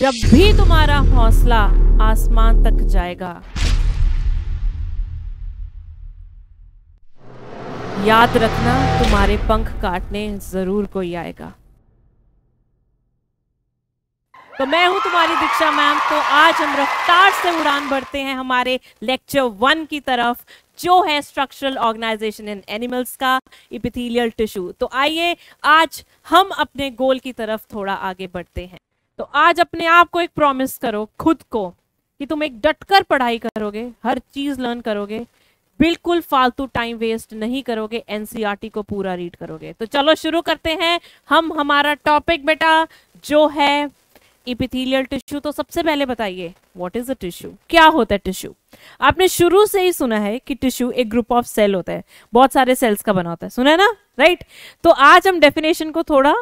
जब भी तुम्हारा हौसला आसमान तक जाएगा याद रखना तुम्हारे पंख काटने जरूर कोई आएगा तो मैं हूं तुम्हारी दीक्षा मैम तो आज हम रफ्तार से उड़ान भरते हैं हमारे लेक्चर वन की तरफ जो है स्ट्रक्चरल ऑर्गेनाइजेशन इन एनिमल्स का इपिथीलियल टिश्यू तो आइए आज हम अपने गोल की तरफ थोड़ा आगे बढ़ते हैं तो आज अपने आप को एक प्रॉमिस करो खुद को कि तुम एक डटकर पढ़ाई करोगे हर चीज लर्न करोगे बिल्कुल फालतू टाइम वेस्ट नहीं करोगे एनसीईआरटी e को पूरा रीड करोगे तो चलो शुरू करते हैं हम हमारा टॉपिक बेटा जो है इपिथीलियल टिश्यू तो सबसे पहले बताइए व्हाट इज अ टिश्यू क्या होता है टिश्यू आपने शुरू से ही सुना है कि टिश्यू एक ग्रुप ऑफ सेल होता है बहुत सारे सेल्स का बना होता है सुना है ना राइट right? तो आज हम डेफिनेशन को थोड़ा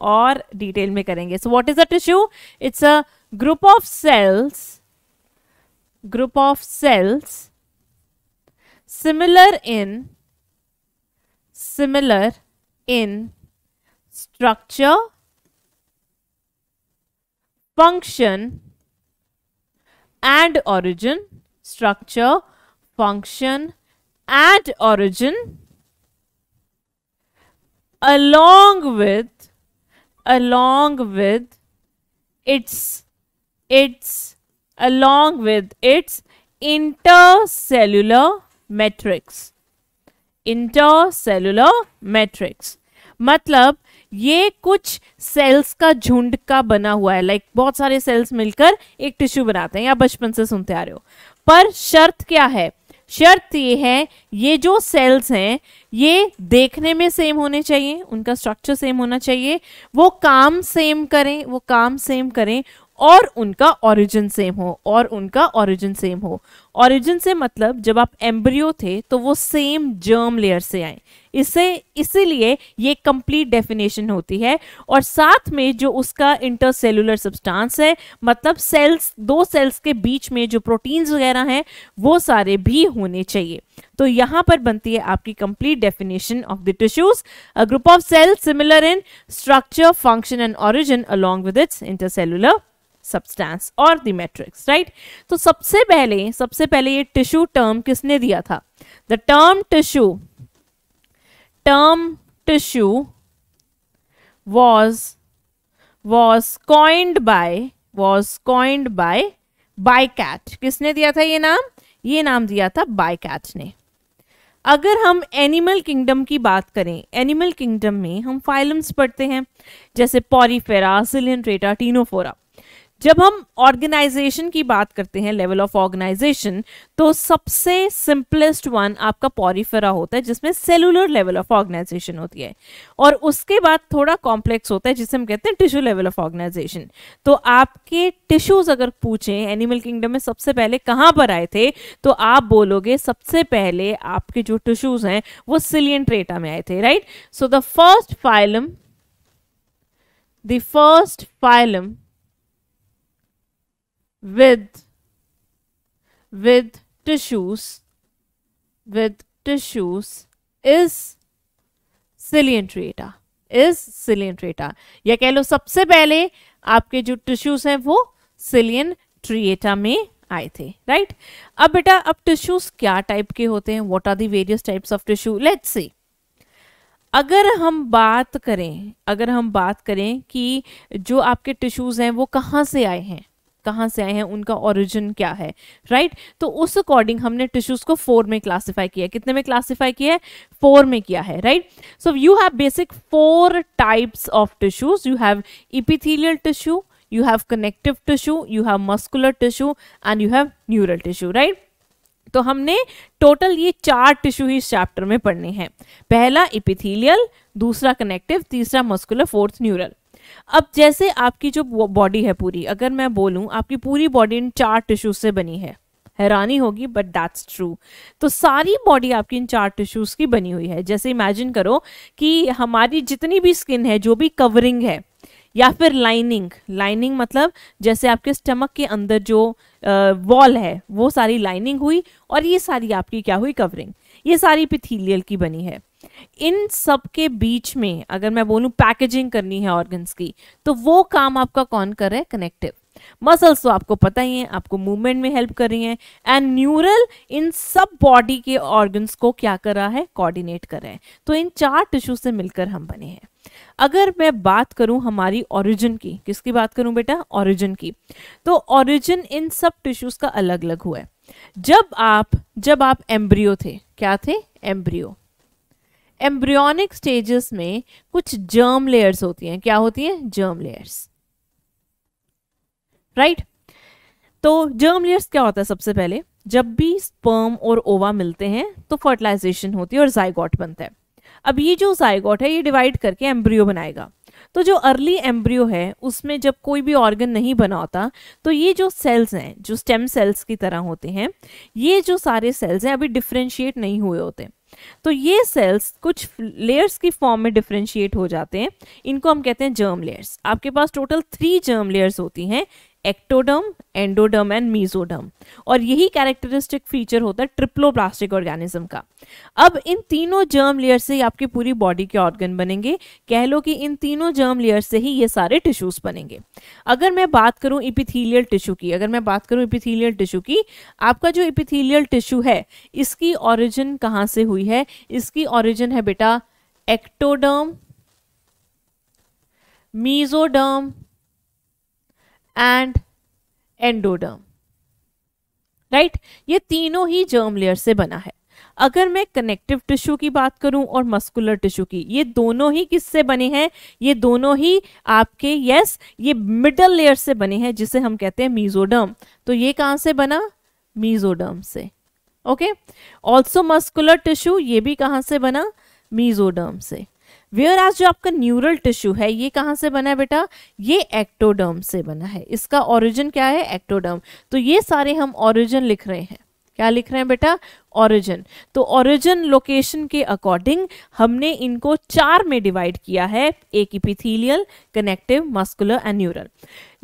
और डिटेल में करेंगे so what is a tissue it's a group of cells group of cells similar in similar in structure, function, and origin. Structure, function, and origin, along with along with its its along with its intercellular matrix intercellular matrix मतलब ये कुछ sales का झुंड का बना हुआ है like like बहुत सारे सेल्स मिलकर एक टिश्यू बनाते हैं या बचपन से सुनते आ रहे हो पर शर्त क्या है शर्त ये है ये जो सेल्स हैं ये देखने में सेम होने चाहिए उनका स्ट्रक्चर सेम होना चाहिए वो काम सेम करें वो काम सेम करें और उनका ओरिजिन सेम हो और उनका ओरिजिन सेम हो ओरिजिन से मतलब जब आप एम्ब्रियो थे तो वो सेम जर्म लेयर से आए इससे इसीलिए ये कंप्लीट डेफिनेशन होती है और साथ में जो उसका इंटरसेलुलर सब्सटेंस है मतलब सेल्स दो सेल्स के बीच में जो प्रोटीन्स वगैरह हैं वो सारे भी होने चाहिए तो यहाँ पर बनती है आपकी complete definition of the tissues a group of cells similar in structure function and origin along with its intercellular substance और द मैट्रिक्स राइट तो सबसे पहले सबसे पहले ये टिश्यू टर्म किसने दिया था the term tissue term tissue was was coined by was coined by बायकैट किसने दिया था ये नाम ये नाम दिया था बायकैट ने अगर हम एनिमल किंगडम की बात करें एनिमल किंगडम में हम फाइलम्स पढ़ते हैं जैसे पॉरीफेरा सिलेंट्रेटा टीनोफोरा जब हम ऑर्गेनाइजेशन की बात करते हैं लेवल ऑफ ऑर्गेनाइजेशन तो सबसे सिंपलेस्ट वन आपका पॉरीफेरा होता है जिसमें सेलुलर लेवल ऑफ ऑर्गेनाइजेशन होती है और उसके बाद थोड़ा कॉम्प्लेक्स होता है जिसे हम कहते हैं टिश्यू लेवल ऑफ ऑर्गेनाइजेशन तो आपके टिश्यूज अगर पूछें एनिमल किंगडम में सबसे पहले कहाँ पर आए थे तो आप बोलोगे सबसे पहले आपके जो टिश्यूज हैं वो सिलियन ट्रेटा में आए थे right so the first phylum the first phylum with with tissues with tissues is coelenterata is सिलियंट रेटा या कह लो सबसे पहले आपके जो टिश्यूज हैं वो सिलियन ट्रिएटा में आए थे राइट अब बेटा अब टिश्यूज क्या टाइप के होते हैं what are the various types of tissue let's see अगर हम बात करें अगर हम बात करें कि जो आपके टिश्यूज हैं वो कहाँ से आए हैं कहाँ से आए हैं उनका ओरिजिन क्या है राइट right? तो उस अकॉर्डिंग हमने टिश्यूज को फोर में क्लासीफाई किया कितने में क्लासीफाई किया है फोर में किया है right so you have basic four types of tissues you have epithelial tissue you have connective tissue you have muscular tissue and you have neural tissue right तो हमने टोटल ये चार टिश्यू ही इस चैप्टर में पढ़ने हैं पहला इपिथीलियल दूसरा कनेक्टिव तीसरा मस्कुलर फोर्थ न्यूरल अब जैसे आपकी जो बॉडी है पूरी अगर मैं बोलूं आपकी पूरी बॉडी इन चार टिश्यूज से बनी है हैरानी होगी बट दैट्स ट्रू तो सारी बॉडी आपकी इन चार टिश्यूज की बनी हुई है जैसे इमेजिन करो कि हमारी जितनी भी स्किन है जो भी कवरिंग है या फिर लाइनिंग लाइनिंग मतलब जैसे आपके स्टमक के अंदर जो वॉल है वो सारी लाइनिंग हुई और ये सारी आपकी क्या हुई कवरिंग ये सारी पिथीलियल की बनी है इन सब के बीच में अगर मैं बोलूँ पैकेजिंग करनी है ऑर्गन्स की तो वो काम आपका कौन कर रहा है कनेक्टिव मसल्स तो आपको पता ही है आपको मूवमेंट में हेल्प कर रही हैं एंड न्यूरल इन सब बॉडी के ऑर्गन्स को क्या कर रहा है कोऑर्डिनेट कर रहे हैं तो इन चार टिश्यू से मिलकर हम बने हैं अगर मैं बात करूं हमारी ओरिजिन की किसकी बात करूं बेटा ओरिजिन की तो ओरिजिन इन सब टिश्यूज का अलग अलग हुआ है जब आप जब आप एम्ब्रियो थे क्या थे एम्ब्रियो एम्ब्रियोनिक स्टेजेस में कुछ जर्म लेयर्स होती हैं क्या होती हैं जर्म लेयर्स राइट तो जर्म लेयर्स क्या होता है सबसे पहले जब भी स्पर्म और ओवा मिलते हैं तो फर्टिलाइजेशन होती है और जायगॉट बनता है अब ये जो जायगॉट है ये डिवाइड करके एम्ब्रियो बनाएगा तो जो अर्ली एम्ब्रियो है उसमें जब कोई भी ऑर्गन नहीं बना होता तो ये जो सेल्स हैं जो स्टेम सेल्स की तरह होते हैं ये जो सारे सेल्स हैं अभी डिफ्रेंशिएट नहीं हुए होते तो ये सेल्स कुछ लेयर्स की फॉर्म में डिफ्रेंशिएट हो जाते हैं इनको हम कहते हैं जर्म लेयर्स आपके पास टोटल थ्री जर्म लेयर्स होती हैं एक्टोडर्म एंडोडर्म एंड मीजोडर्म और यही कैरेक्टरिस्टिक फीचर होता है ट्रिप्लोप्लास्टिक ऑर्गेनिज्म का अब इन तीनों जर्म लेयर से ही आपकी पूरी बॉडी के ऑर्गन बनेंगे कह लो कि इन तीनों जर्म लेयर से ही ये सारे टिश्यूज बनेंगे अगर मैं बात करूं इपिथीलियल टिश्यू की अगर मैं बात करूं इपिथीलियल टिश्यू की आपका जो इपिथीलियल टिश्यू है इसकी ऑरिजिन कहाँ से हुई है इसकी ऑरिजिन है बेटा ectoderm mesoderm and endoderm right ये तीनों ही जर्म लेयर से बना है अगर मैं कनेक्टिव टिश्यू की बात करूं और मस्कुलर टिश्यू की ये दोनों ही किससे बने हैं ये दोनों ही आपके यस ये मिडल लेयर से बने हैं जिसे हम कहते हैं मीजोडर्म तो ये कहां से बना मीजोडर्म से ओके ऑल्सो मस्कुलर टिश्यू ये भी कहां से बना मीजोडर्म से वेयर आज जो आपका न्यूरल टिश्यू है ये कहाँ से बना है बेटा ये एक्टोडर्म से बना है इसका ओरिजिन क्या है एक्टोडर्म तो ये सारे हम ओरिजिन लिख रहे हैं क्या लिख रहे हैं बेटा ओरिजिन तो ओरिजिन लोकेशन के अकॉर्डिंग हमने इनको चार में डिवाइड किया है एक epithelial connective muscular and neural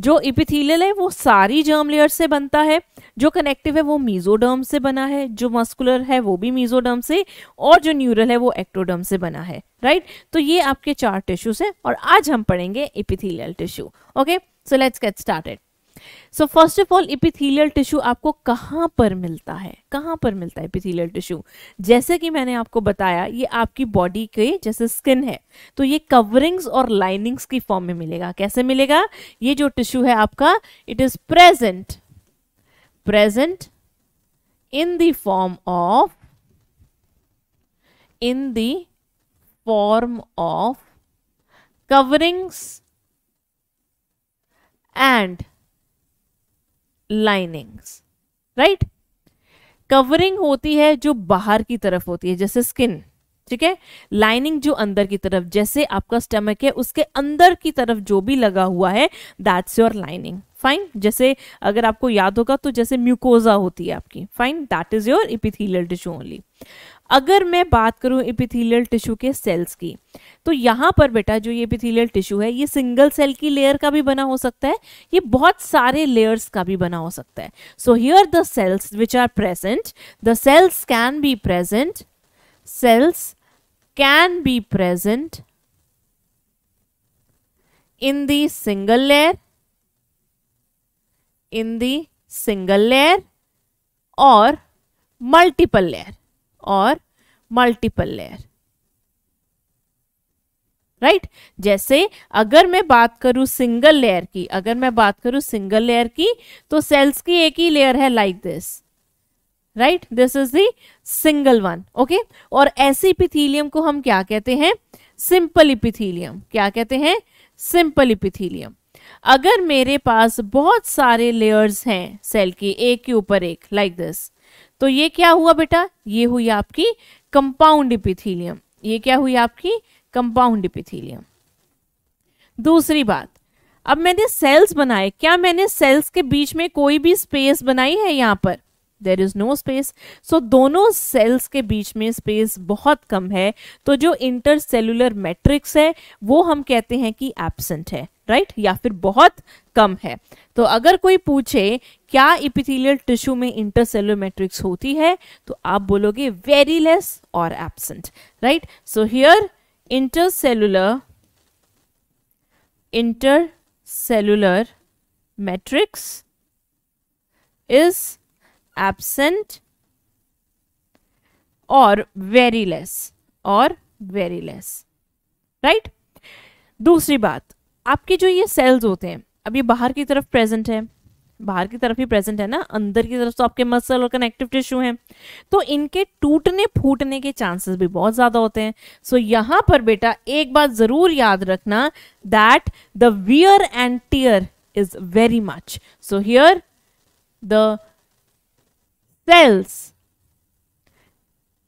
जो इपिथीलियल है वो सारी जर्म लेयर से बनता है जो कनेक्टिव है वो मीजोडर्म से बना है जो मस्कुलर है वो भी मीजोडर्म से और जो न्यूरल है वो एक्टोडर्म से बना है राइट तो ये आपके चार टिश्यूज हैं और आज हम पढ़ेंगे epithelial tissue okay so let's get started so first of all epithelial tissue आपको कहाँ पर मिलता है कहाँ पर मिलता है इपिथीलियल टिश्यू जैसे कि मैंने आपको बताया ये आपकी बॉडी के जैसे स्किन है तो ये कवरिंग्स और लाइनिंग्स की फॉर्म में मिलेगा कैसे मिलेगा ये जो टिश्यू है आपका it is present present in the form of in the form of coverings and linings right covering होती है जो बाहर की तरफ होती है जैसे स्किन ठीक है लाइनिंग जो अंदर की तरफ जैसे आपका स्टमक है उसके अंदर की तरफ जो भी लगा हुआ है दैट्स योर लाइनिंग फाइन जैसे अगर आपको याद होगा तो जैसे म्यूकोजा होती है आपकी fine that is your epithelial tissue only अगर मैं बात करूं एपिथेलियल टिश्यू के सेल्स की तो यहाँ पर बेटा जो ये एपिथेलियल टिश्यू है ये सिंगल सेल की लेयर का भी बना हो सकता है ये बहुत सारे लेयर्स का भी बना हो सकता है so here the cells which are present the cells can be present cells can be present in the single layer in the single layer और मल्टीपल लेयर और मल्टीपल लेयर राइट जैसे अगर मैं बात करूं सिंगल लेयर की अगर मैं बात करूं सिंगल लेयर की तो सेल्स की एक ही लेयर है like this right this is the single one okay और ऐसी इपिथीलियम को हम क्या कहते हैं सिंपल इपिथीलियम क्या कहते हैं सिंपल इपिथीलियम अगर मेरे पास बहुत सारे लेयर्स हैं सेल की एक के ऊपर एक लाइक like दिस तो ये क्या हुआ बेटा ये हुई आपकी कंपाउंड इपिथीलियम ये क्या हुई आपकी कंपाउंड इपिथीलियम दूसरी बात अब मैंने सेल्स बनाए क्या मैंने सेल्स के बीच में कोई भी स्पेस बनाई है यहाँ पर there is no space so दोनों सेल्स के बीच में स्पेस बहुत कम है तो जो इंटरसेलुलर मैट्रिक्स है वो हम कहते हैं कि एबसेंट है राइट right? या फिर बहुत कम है तो अगर कोई पूछे क्या इपिथेलियल टिश्यू में इंटरसेलुलर मैट्रिक्स होती है तो आप बोलोगे वेरी लेस और absent right so here intercellular intercellular matrix is absent और वेरी लेस और वेरी लेस राइट दूसरी बात आपके जो ये सेल्स होते हैं अब ये बाहर की तरफ प्रेजेंट है बाहर की तरफ ही प्रेजेंट है ना अंदर की तरफ तो आपके मसल और कनेक्टिव टिश्यू हैं तो इनके टूटने फूटने के चांसेस भी बहुत ज़्यादा होते हैं सो so, यहाँ पर बेटा एक बात ज़रूर याद रखना that the wear and tear is very much so here the cells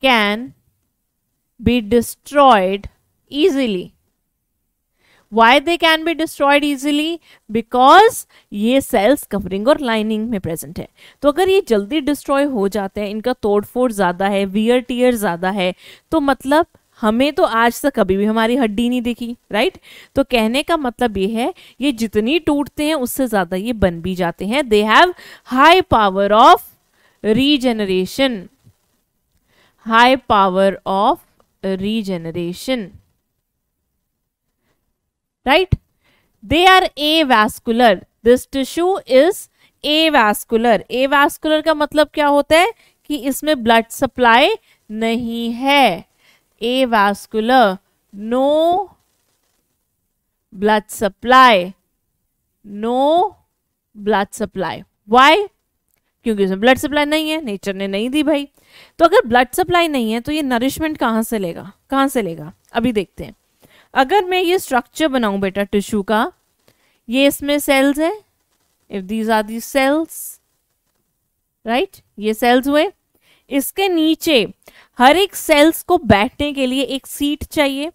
can be destroyed easily why they can be destroyed easily because ये सेल्स कवरिंग और लाइनिंग में प्रेजेंट है तो अगर ये जल्दी डिस्ट्रॉय हो जाते हैं इनका तोड़फोड़ ज़्यादा है वियर टीयर ज़्यादा है तो मतलब हमें तो आज तक कभी भी हमारी हड्डी नहीं दिखी राइट तो कहने का मतलब ये है ये जितनी टूटते हैं उससे ज़्यादा ये बन भी जाते हैं they have high power of regeneration high power of regeneration right they are avascular this tissue is avascular avascular ka matlab kya hota hai ki isme blood supply nahi hai avascular no blood supply no blood supply why क्योंकि उसमें blood supply नहीं है nature ने नहीं दी भाई तो अगर blood supply नहीं है तो ये नरिशमेंट कहाँ से लेगा कहाँ से लेगा अभी देखते हैं अगर मैं ये स्ट्रक्चर बनाऊं बेटा टिश्यू का ये इसमें सेल्स है if these are the cells right ये सेल्स हुए इसके नीचे हर एक सेल्स को बैठने के लिए एक सीट चाहिए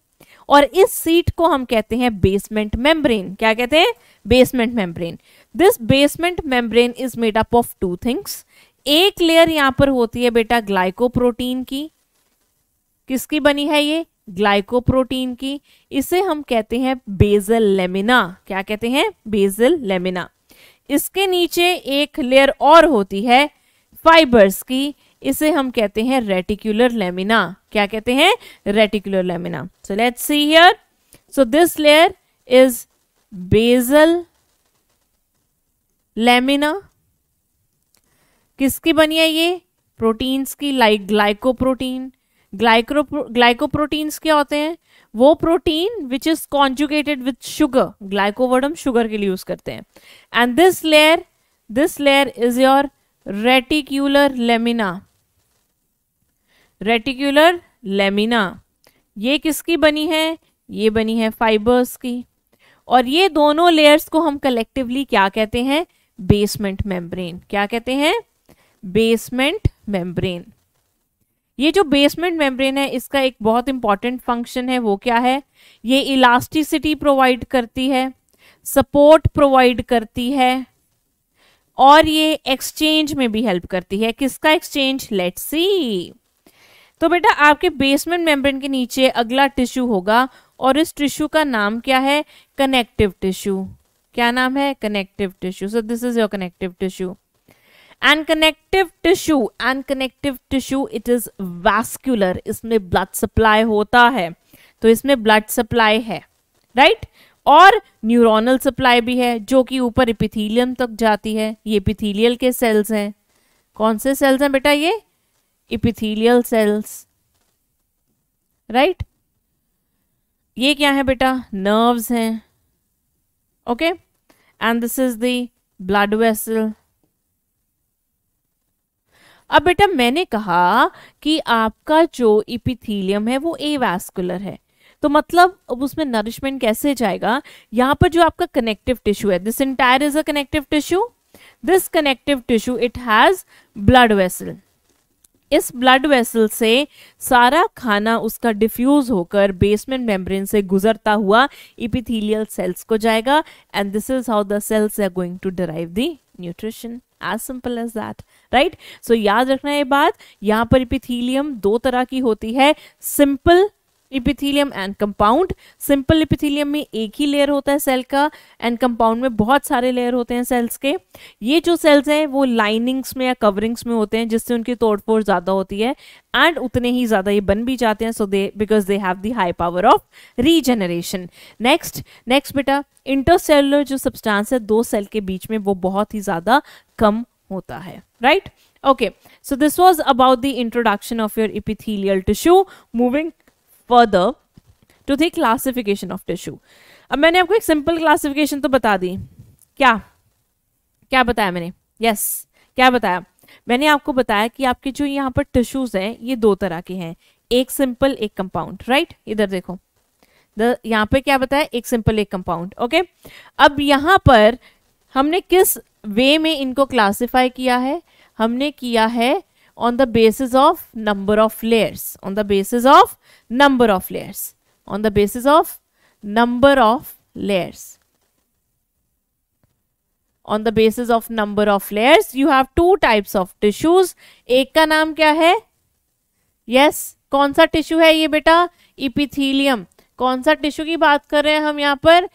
और इस सीट को हम कहते हैं बेसमेंट मेम्ब्रेन क्या कहते हैं basement membrane this basement membrane is made up of two things एक लेयर यहां पर होती है बेटा ग्लाइकोप्रोटीन की किसकी बनी है ये ग्लाइकोप्रोटीन की इसे हम कहते हैं बेजल लेमिना क्या कहते हैं बेजल लेमिना इसके नीचे एक लेयर और होती है फाइबर्स की इसे हम कहते हैं रेटिकुलर लेमिना क्या कहते हैं reticular lamina so let's see here so this layer is basal lamina किसकी बनी है ये प्रोटीन्स की लाइक ग्लाइकोप्रोटीन ग्लाइक्रो ग्लाइकोप्रोटीन्स क्या होते हैं वो protein which is conjugated with sugar glyco word हम शुगर के लिए यूज करते हैं and this layer this layer is your reticular lamina reticular lamina ये किसकी बनी है ये बनी है फाइबर्स की और ये दोनों लेयर्स को हम कलेक्टिवली क्या कहते हैं बेसमेंट मेम्ब्रेन क्या कहते हैं बेसमेंट मेम्ब्रेन ये जो बेसमेंट मेम्ब्रेन है इसका एक बहुत इंपॉर्टेंट फंक्शन है वो क्या है ये इलास्टिसिटी प्रोवाइड करती है सपोर्ट प्रोवाइड करती है और ये एक्सचेंज में भी हेल्प करती है किसका एक्सचेंज लेट सी तो बेटा आपके बेसमेंट मेम्ब्रेन के नीचे अगला टिश्यू होगा और इस टिश्यू का नाम क्या है कनेक्टिव टिश्यू क्या नाम है connective tissue so this is your connective tissue and connective tissue and connective tissue it is vascular इसमें ब्लड सप्लाई होता है तो इसमें ब्लड सप्लाई है राइट right? और न्यूरोनल सप्लाई भी है जो कि ऊपर इपिथीलियम तक जाती है ये इपिथीलियल के सेल्स हैं कौन से सेल्स हैं बेटा ये इपिथीलियल सेल्स राइट ये क्या है बेटा नर्व्स हैं okay and this is the blood vessel अब बेटा मैंने कहा कि आपका जो इपिथीलियम है वो ए वैस्कुलर है तो मतलब अब उसमें नरिशमेंट कैसे जाएगा यहाँ पर जो आपका कनेक्टिव टिश्यू है this entire is a connective tissue this connective tissue it has blood vessel इस ब्लड वेसल से सारा खाना उसका डिफ्यूज होकर बेसमेंट मेम्ब्रेन से गुजरता हुआ इपिथीलियल सेल्स को जाएगा and this is how the cells are going to derive the nutrition as simple as that right so याद रखना ये बात यहाँ पर इपिथीलियम दो तरह की होती है simple epithelium and compound simple epithelium में एक ही लेयर होता है सेल का एंड कंपाउंड में बहुत सारे लेयर होते हैं सेल्स के ये जो सेल्स हैं वो लाइनिंग्स में या कवरिंग्स में होते हैं जिससे उनकी तोड़फोड़ ज़्यादा होती है एंड उतने ही ज़्यादा ये बन भी जाते हैं so they because they have the high power of regeneration next next बेटा इंटरसेलुलर जो सब्सटांस है दो सेल के बीच में वो बहुत ही ज़्यादा कम होता है right okay so this was about the introduction of your epithelial tissue moving further to the classification of tissue अब मैंने आपको एक सिंपल क्लासिफिकेशन तो बता दी क्या क्या बताया मैंने यस yes. क्या बताया मैंने आपको बताया कि आपके जो यहाँ पर टिश्यूज हैं ये दो तरह के हैं एक सिंपल एक कंपाउंड राइट इधर देखो द यहाँ पे क्या बताया एक सिंपल एक कंपाउंड ओके अब यहाँ पर हमने किस वे में इनको क्लासिफाई किया है हमने किया है on the basis of number of layers on the basis of number of layers on the basis of number of layers on the basis of number of layers you have two types of tissues एक का नाम क्या है yes कौन सा tissue है ये बेटा इपिथीलियम कौन सा टिश्यू की बात कर रहे हैं हम यहाँ पर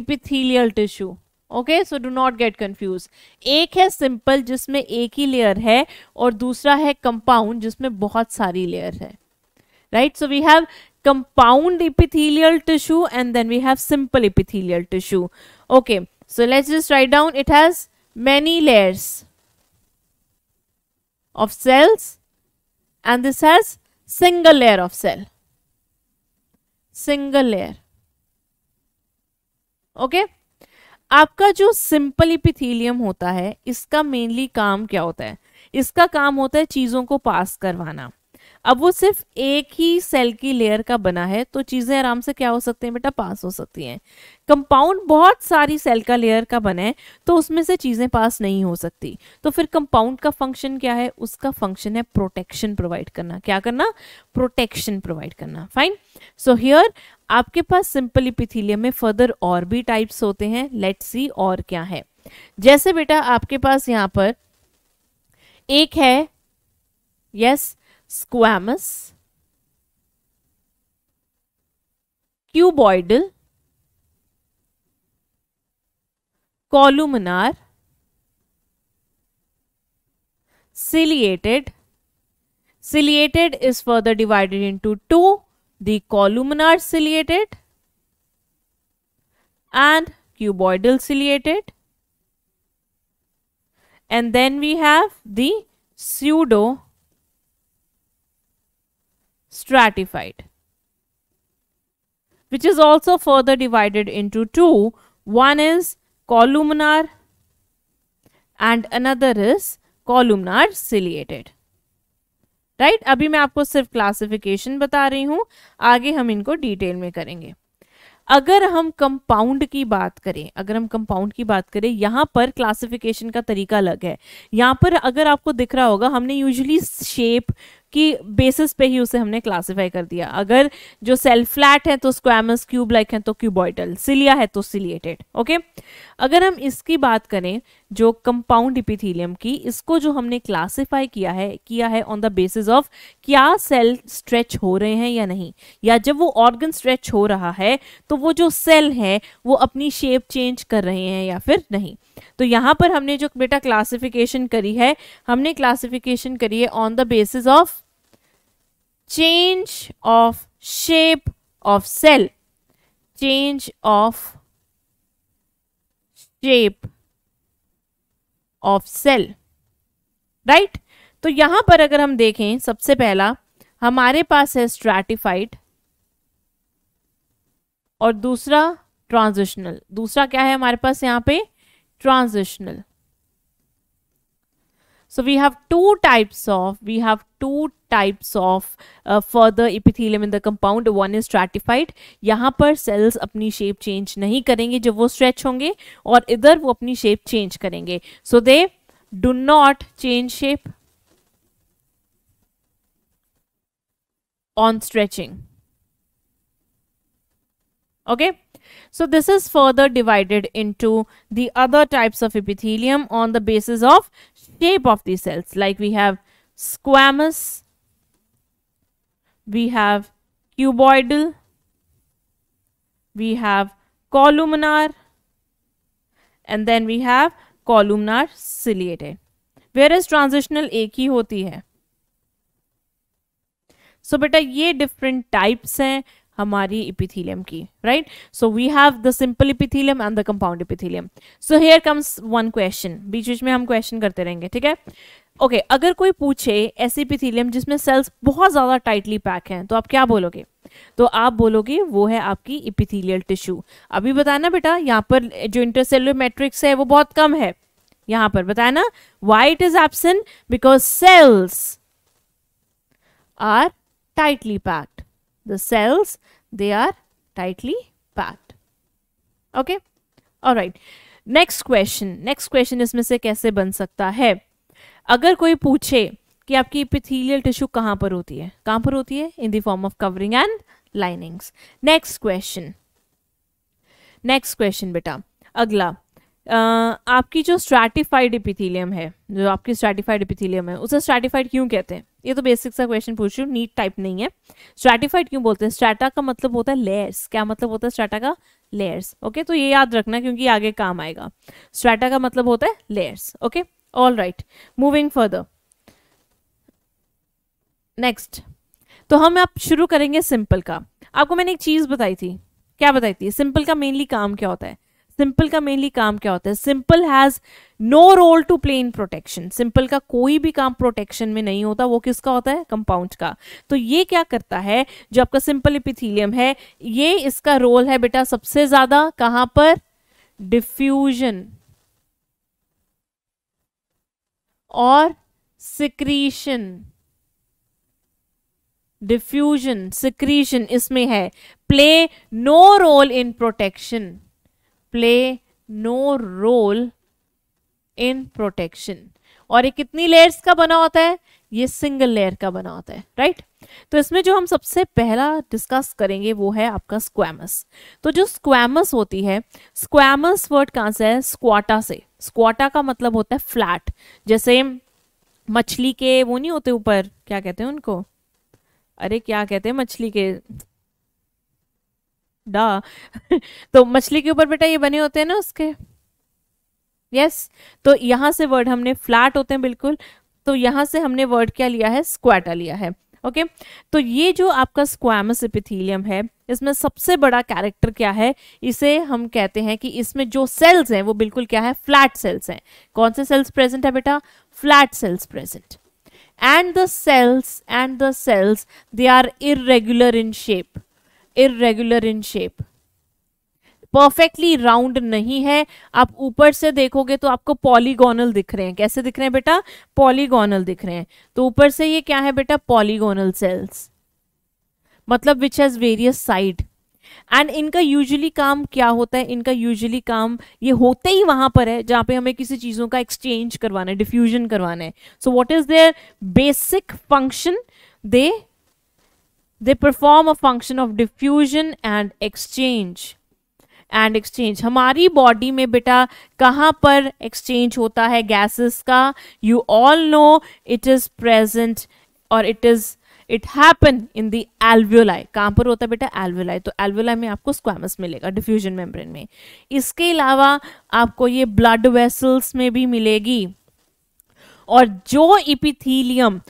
epithelial tissue okay so do not get confuse एक है सिंपल जिसमें एक ही लेयर है और दूसरा है कंपाउंड जिसमें बहुत सारी लेयर है right so we have compound epithelial tissue and then we have simple epithelial tissue okay so let's just write down it has many layers of cells and this has single layer of cell single layer okay okay? आपका जो simple epithelium होता है इसका mainly काम क्या होता है इसका काम होता है चीज़ों को पास करवाना अब वो सिर्फ एक ही सेल की लेयर का बना है तो चीज़ें आराम से क्या हो सकती हैं बेटा पास हो सकती हैं कंपाउंड बहुत सारी सेल का लेयर का बना है तो उसमें से चीज़ें पास नहीं हो सकती तो फिर कंपाउंड का फंक्शन क्या है उसका फंक्शन है प्रोटेक्शन प्रोवाइड करना क्या करना प्रोटेक्शन प्रोवाइड करना फाइन सो हियर आपके पास सिंपल इपिथीलियम में फर्दर और भी टाइप्स होते हैं लेट सी और क्या है जैसे बेटा आपके पास यहां पर एक है yes squamous cuboidal columnar ciliated ciliated is further divided into two the columnar ciliated and cuboidal ciliated and then we have the pseudo stratified which is also further divided into two one is columnar and another is columnar ciliated right right? अभी मैं आपको सिर्फ classification बता रही हूँ आगे हम इनको डिटेल में करेंगे अगर हम कंपाउंड की बात करें अगर हम कंपाउंड की बात करें यहाँ पर क्लासिफिकेशन का तरीका अलग है यहाँ पर अगर आपको दिख रहा होगा हमने यूजुअली शेप की बेसिस पे ही उसे हमने क्लासिफाई कर दिया अगर जो सेल फ्लैट है तो स्क्वामस क्यूब लाइक है तो क्यूबॉइटल सिलिया है तो सिलिएटेड ओके अगर हम इसकी बात करें जो कंपाउंड इपिथीलियम की इसको जो हमने क्लासिफाई किया है किया है ऑन द बेसिस ऑफ क्या सेल स्ट्रेच हो रहे हैं या नहीं या जब वो ऑर्गन स्ट्रेच हो रहा है तो वो जो सेल है वो अपनी शेप चेंज कर रहे हैं या फिर नहीं तो यहाँ पर हमने जो बेटा क्लासिफिकेशन करी है हमने क्लासिफिकेशन करी है on the basis of change of shape of cell change of shape of cell right तो यहां पर अगर हम देखें सबसे पहला हमारे पास है स्ट्रेटिफाइड और दूसरा ट्रांजिशनल दूसरा क्या है हमारे पास यहां पे transitional so we have two types of we have two types of uh, further epithelium in the compound one is stratified यहाँ cells अपनी shape change नहीं करेंगे जब वो stretch होंगे और इधर वो अपनी shape change करेंगे so they do not change shape on stretching okay so this is further divided into the other types of epithelium on the basis of shape of the cells like we have squamous we have cuboidal, we have columnar, and then we have columnar ciliated. Whereas transitional ek hi hoti hai so, beta ye different types hain हमारी epithelium की right so we have the simple epithelium and the compound epithelium so here comes one question बीच बीच में हम question करते रहेंगे ठीक है ओके okay, अगर कोई पूछे ऐसी इपिथीलियम जिसमें सेल्स बहुत ज़्यादा टाइटली पैक हैं तो आप क्या बोलोगे तो आप बोलोगे वो है आपकी इपिथीलियल टिश्यू अभी बताना बेटा यहाँ पर जो इंटरसेलर मैट्रिक्स है वो बहुत कम है यहाँ पर बताया ना why it is absent because cells are tightly pack the cells they are tightly packed okay all right next question next question इसमें से कैसे बन सकता है अगर कोई पूछे कि आपकी epithelial टिश्यू kahan पर होती है kahan पर होती है in the form of covering and linings next question next question बेटा अगला Uh, आपकी जो स्ट्रैटिफाइड एपिथीलियम है जो आपकी स्ट्रैटिफाइड एपिथीलियम है उसे स्ट्रैटिफाइड क्यों कहते हैं ये तो बेसिक सा क्वेश्चन पूछ रही हूँ नीट टाइप नहीं है स्ट्रेटिफाइड क्यों बोलते हैं स्ट्रेटा का मतलब होता है लेयर्स क्या मतलब होता है स्ट्रेटा का लेयर्स ओके तो ये याद रखना क्योंकि आगे काम आएगा स्ट्रेटा का मतलब होता है layers okay all right moving further next तो हम आप शुरू करेंगे सिंपल का आपको मैंने एक चीज़ बताई थी क्या बताई थी सिंपल का मेनली काम क्या होता है सिंपल का मेनली काम क्या होता है simple has no role to play in protection simple का कोई भी काम प्रोटेक्शन में नहीं होता वो किसका होता है कंपाउंड का तो ये क्या करता है जो आपका सिंपल इपिथीलियम है ये इसका रोल है बेटा सबसे ज्यादा कहां पर डिफ्यूजन और सिक्रीशन डिफ्यूजन सिक्रीशन इसमें है play no role in protection play no role in protection और ये कितनी लेयर्स का बना होता है ये सिंगल लेयर का बना होता है राइट तो इसमें जो हम सबसे पहला डिस्कस करेंगे वो है आपका स्क्वामस तो जो स्क्वामस होती है स्क्वैमस वर्ड कहाँ से है स्क्वाटा से स्क्वाटा का मतलब होता है फ्लैट जैसे मछली के वो नहीं होते ऊपर क्या कहते हैं उनको अरे क्या कहते हैं मछली के डा तो मछली के ऊपर बेटा ये बने होते हैं ना उसके यस yes? तो यहाँ से वर्ड हमने फ्लैट होते हैं बिल्कुल तो यहाँ से हमने वर्ड क्या लिया है स्क्वाटा लिया है ओके okay? तो ये जो आपका स्क्वामस एपिथीलियम है इसमें सबसे बड़ा कैरेक्टर क्या है इसे हम कहते हैं कि इसमें जो सेल्स हैं वो बिल्कुल क्या है फ्लैट सेल्स हैं कौन से सेल्स प्रेजेंट है बेटा flat cells present and the cells and the cells they are irregular in shape irregular in shape perfectly round नहीं है आप ऊपर से देखोगे तो आपको पॉलीगोनल दिख रहे हैं कैसे दिख रहे हैं बेटा पॉलीगोनल दिख रहे हैं तो ऊपर से ये क्या है बेटा पॉलीगोनल सेल्स मतलब विच हैज़ वेरियस साइड एंड इनका यूजुअली काम क्या होता है इनका यूजुअली काम ये होते ही वहां पर है जहां पे हमें किसी चीज़ों का एक्सचेंज करवाना है डिफ्यूजन करवाना है so what is their basic function they they perform a function of diffusion and exchange and exchange हमारी बॉडी में बेटा कहाँ पर एक्सचेंज होता है गैसेस का you all know it is present और it is it happen in the alveoli कहाँ पर होता है बेटा एल्वियोलाई तो एल्वियोलाई में आपको स्क्वामस मिलेगा डिफ्यूजन मेम्ब्रेन में इसके अलावा आपको ये ब्लड वेसल्स में भी मिलेगी और जो इपिथीलियम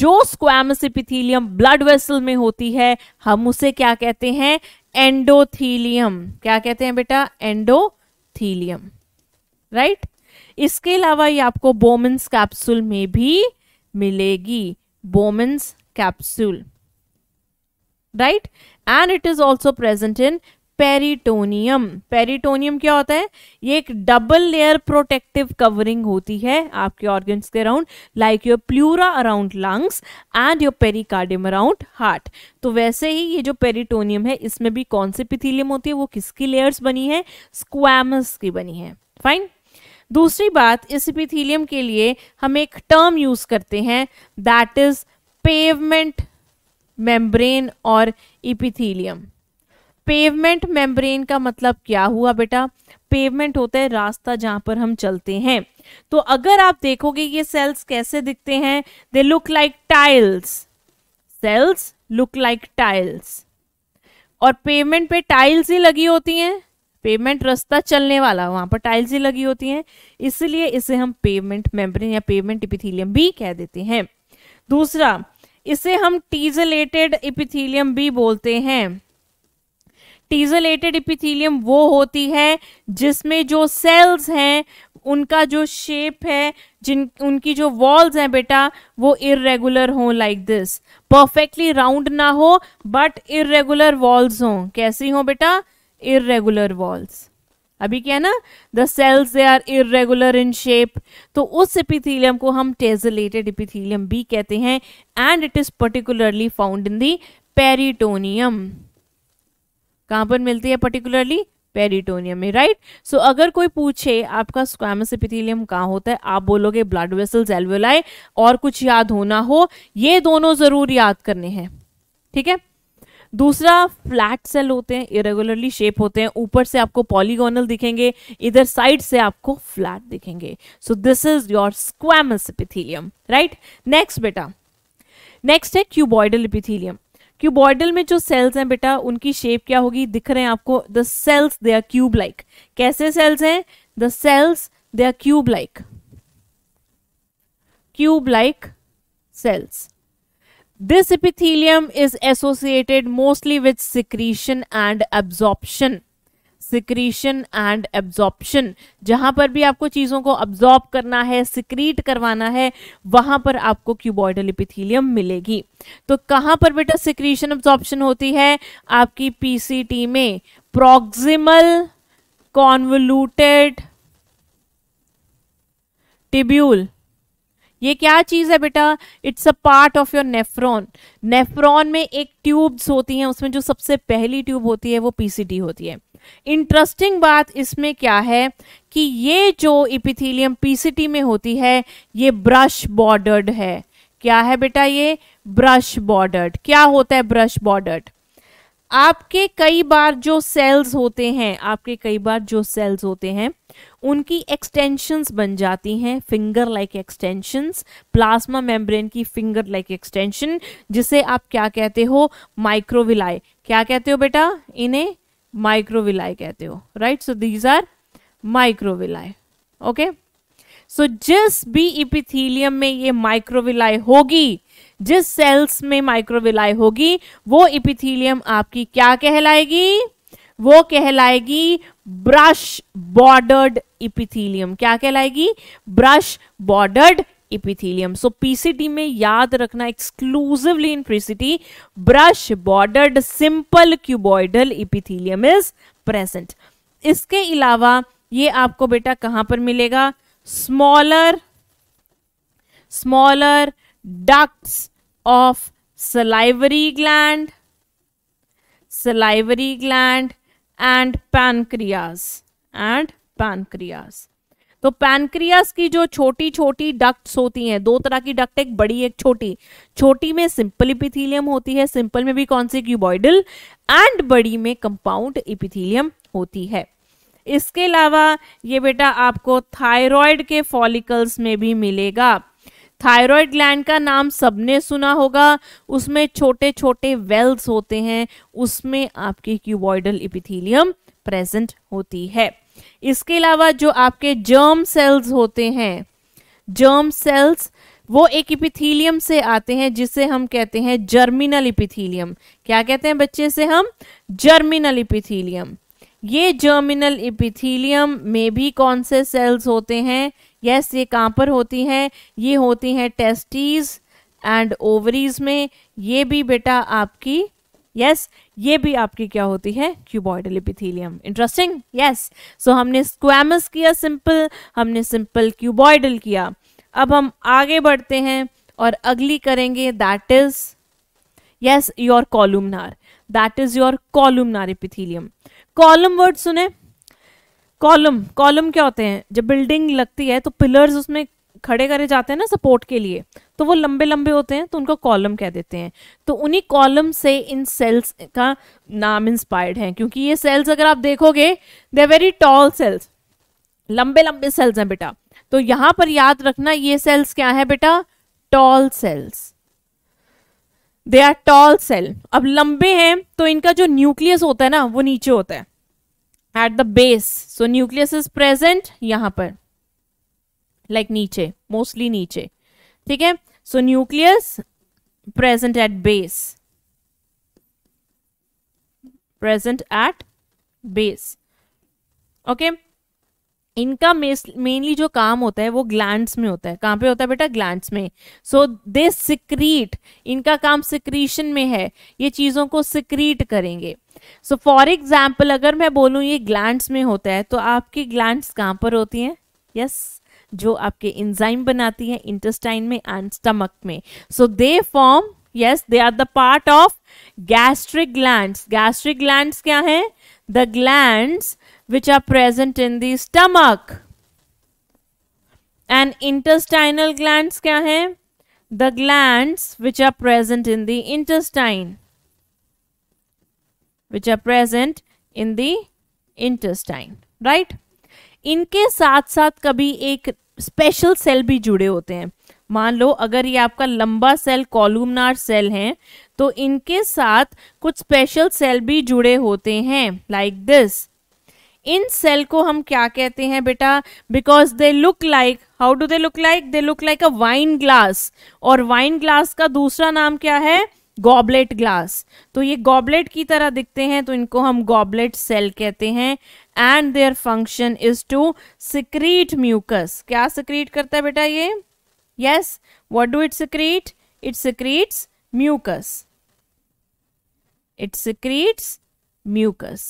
जो स्क्वामस इपिथीलियम ब्लड वेसल में होती है हम उसे क्या कहते हैं एंडोथीलियम क्या कहते हैं बेटा एंडोथीलियम राइट इसके अलावा ये आपको बोमेंस कैप्सूल में भी मिलेगी Bowman's capsule right and it is also present in peritoneum peritoneum क्या होता है ये एक डबल लेयर प्रोटेक्टिव कवरिंग होती है आपके ऑर्गन्स के around like your pleura around lungs and your pericardium around heart तो वैसे ही ये जो पेरिटोनियम है इसमें भी कौन सी पिथीलियम होती है वो किसकी लेयर्स बनी है स्क्वामस की बनी है फाइन दूसरी बात इस पिथीलियम के लिए हम एक टर्म यूज करते हैं दैट इज पेवमेंट मेम्ब्रेन और इपिथीलियम पेवमेंट मेम्ब्रेन का मतलब क्या हुआ बेटा पेवमेंट होता है रास्ता जहां पर हम चलते हैं तो अगर आप देखोगे ये सेल्स कैसे दिखते हैं they look like tiles cells look like tiles और पेवमेंट पे टाइल्स ही लगी होती हैं पेवमेंट रास्ता चलने वाला वहां पर टाइल्स ही लगी होती हैं इसलिए इसे हम पेवमेंट मेम्ब्रेन या पेवमेंट इपिथीलियम भी कह देते हैं दूसरा इसे हम टीजलेटेड इपिथीलियम भी बोलते हैं टीजलेटेड इपिथीलियम वो होती है जिसमें जो सेल्स हैं उनका जो शेप है जिन उनकी जो वॉल्स हैं बेटा वो इरेगुलर हो लाइक दिस परफेक्टली राउंड ना हो बट इरेगुलर वॉल्स हो कैसी हो बेटा इरेगुलर वॉल्स अभी क्या है ना the cells they are irregular in shape तो उस एपिथीलियम को हम टेजलेटेड एपिथीलियम भी कहते हैं and it is particularly found in the peritoneum कहाँ पर मिलती है पर्टिकुलरली पेरिटोनियम में राइट सो so, अगर कोई पूछे आपका स्क्वामस एपिथेलियम कहाँ होता है आप बोलोगे ब्लड वेसल्स एल्वेलाय और कुछ याद होना हो ये दोनों जरूर याद करने हैं ठीक है दूसरा फ्लैट सेल होते हैं इरेगुलरली शेप होते हैं ऊपर से आपको पॉलीगोनल दिखेंगे इधर साइड से आपको फ्लैट दिखेंगे so this is your squamous epithelium right next बेटा नेक्स्ट है क्यूबॉइडल एपिथेलियम क्यूबॉइडल में जो सेल्स हैं बेटा उनकी शेप क्या होगी दिख रहे हैं आपको the cells they are cube like कैसे सेल्स हैं the cells they are cube like cube like cells this epithelium is associated mostly with secretion and absorption secretion and absorption जहां पर भी आपको चीज़ों को अब्जॉर्ब करना है सिक्रीट करवाना है वहां पर आपको क्यूबॉइडल इपिथीलियम मिलेगी तो कहां पर बेटा सिक्रीशन एब्जॉर्प्शन होती है आपकी पीसीटी में प्रोक्सिमल कॉन्वलूटेड टिब्यूल ये क्या चीज है बेटा it's a part of your nephron nephron में एक ट्यूब्स होती हैं उसमें जो सबसे पहली ट्यूब होती है वो पीसीटी होती है इंटरेस्टिंग बात इसमें क्या है कि ये जो इपिथीलियम पीसीटी में होती है ये ब्रश बॉर्डर्ड है क्या है बेटा ये ब्रश बॉर्डर्ड क्या होता है ब्रश बॉर्डर्ड आपके कई बार जो सेल्स होते हैं आपके कई बार जो सेल्स होते हैं उनकी एक्सटेंशंस बन जाती हैं finger like extensions plasma membrane की फिंगर लाइक एक्सटेंशन जिसे आप क्या कहते हो माइक्रोविलाई क्या कहते हो बेटा इन्हें माइक्रोविलाई कहते हो right so these are microvilli okay so जिस भी इपिथीलियम में ये माइक्रोविलाई होगी जिस सेल्स में माइक्रोविलाई होगी वो इपिथीलियम आपकी क्या कहलाएगी वो कहलाएगी ब्रश बॉर्डर्ड इपिथीलियम क्या कहलाएगी brush bordered epithelium so PCT में याद रखना exclusively in PCT brush bordered simple cuboidal epithelium is present इसके अलावा ये आपको बेटा कहां पर मिलेगा smaller smaller ducts of salivary gland salivary gland and pancreas and pancreas so pancreas की जो छोटी छोटी डक्ट्स होती हैं दो तरह की डक्ट एक बड़ी एक छोटी छोटी में सिंपल इपिथीलियम होती है सिंपल में भी कौन सी क्यूबॉइडल एंड बड़ी में कंपाउंड इपिथीलियम होती है इसके अलावा ये बेटा आपको थायराइड के फॉलिकल्स में भी मिलेगा थायराइड ग्लैंड का नाम सबने सुना होगा उसमें छोटे छोटे वेल्स होते हैं उसमें आपकी क्यूबॉइडल इपिथीलियम प्रेजेंट होती है इसके अलावा जो आपके जर्म सेल्स होते हैं जर्म सेल्स वो एक इपिथीलियम से आते हैं जिसे हम कहते हैं जर्मिनल इपिथीलियम क्या कहते हैं बच्चे से हम जर्मिनल इपिथीलियम ये जर्मिनल इपिथीलियम में भी कौन से सेल्स होते हैं यस ये कहाँ पर होती हैं ये होती हैं टेस्टीज एंड ओवरीज में ये भी बेटा आपकी यस yes, ये भी आपकी क्या होती है cuboidal epithelium interesting yes so हमने स्क्वेमस किया सिंपल हमने सिंपल क्यूबॉइडल किया अब हम आगे बढ़ते हैं और अगली करेंगे that is yes your columnar that is your columnar epithelium column word सुने कॉलम कॉलम क्या होते हैं जब बिल्डिंग लगती है तो पिलर्स उसमें खड़े करे जाते हैं ना सपोर्ट के लिए तो वो लंबे लंबे होते हैं तो उनको कॉलम कह देते हैं तो उन्हीं कॉलम से इन सेल्स का नाम इंस्पायर्ड है क्योंकि ये सेल्स अगर आप देखोगे they are very tall cells लंबे लंबे सेल्स हैं बेटा तो यहां पर याद रखना ये सेल्स क्या है बेटा tall cells they are tall cell अब लंबे हैं तो इनका जो न्यूक्लियस होता है ना वो नीचे होता है at the base so nucleus is present यहां पर लाइक like नीचे मोस्टली नीचे ठीक है so nucleus present at base present at base okay इनका मेनली जो काम होता है वो ग्लैंड्स में होता है कहां पे होता है बेटा ग्लैंड्स में सो दे सिक्रीट इनका काम सिक्रीशन में है ये चीज़ों को सिक्रीट करेंगे सो फॉर एग्जाम्पल अगर मैं बोलूं ये ग्लैंड्स में होता है तो आपकी ग्लैंड्स कहाँ पर होती हैं यस yes? जो आपके इंजाइम बनाती है इंटेस्टाइन में एंड स्टमक में so they form yes they are the part of gastric gland gastric gland क्या है the gland which are present in the stomach and intestinal gland क्या है the gland which are present in the intestine which are present in the intestine right इनके साथ साथ कभी एक special cell भी जुड़े होते हैं मान लो अगर ये आपका लंबा सेल कॉलुमनार सेल हैं तो इनके साथ कुछ स्पेशल सेल भी जुड़े होते हैं लाइक दिस इन सेल को हम क्या कहते हैं बेटा because they look like how do they look like they look like a wine glass और वाइन ग्लास का दूसरा नाम क्या है गॉबलेट ग्लास तो ये गॉबलेट की तरह दिखते हैं तो इनको हम गॉबलेट सेल कहते हैं and their function is to secrete mucus क्या सिक्रीट करता है बेटा ये yes what do it secrete it secretes mucus it secretes mucus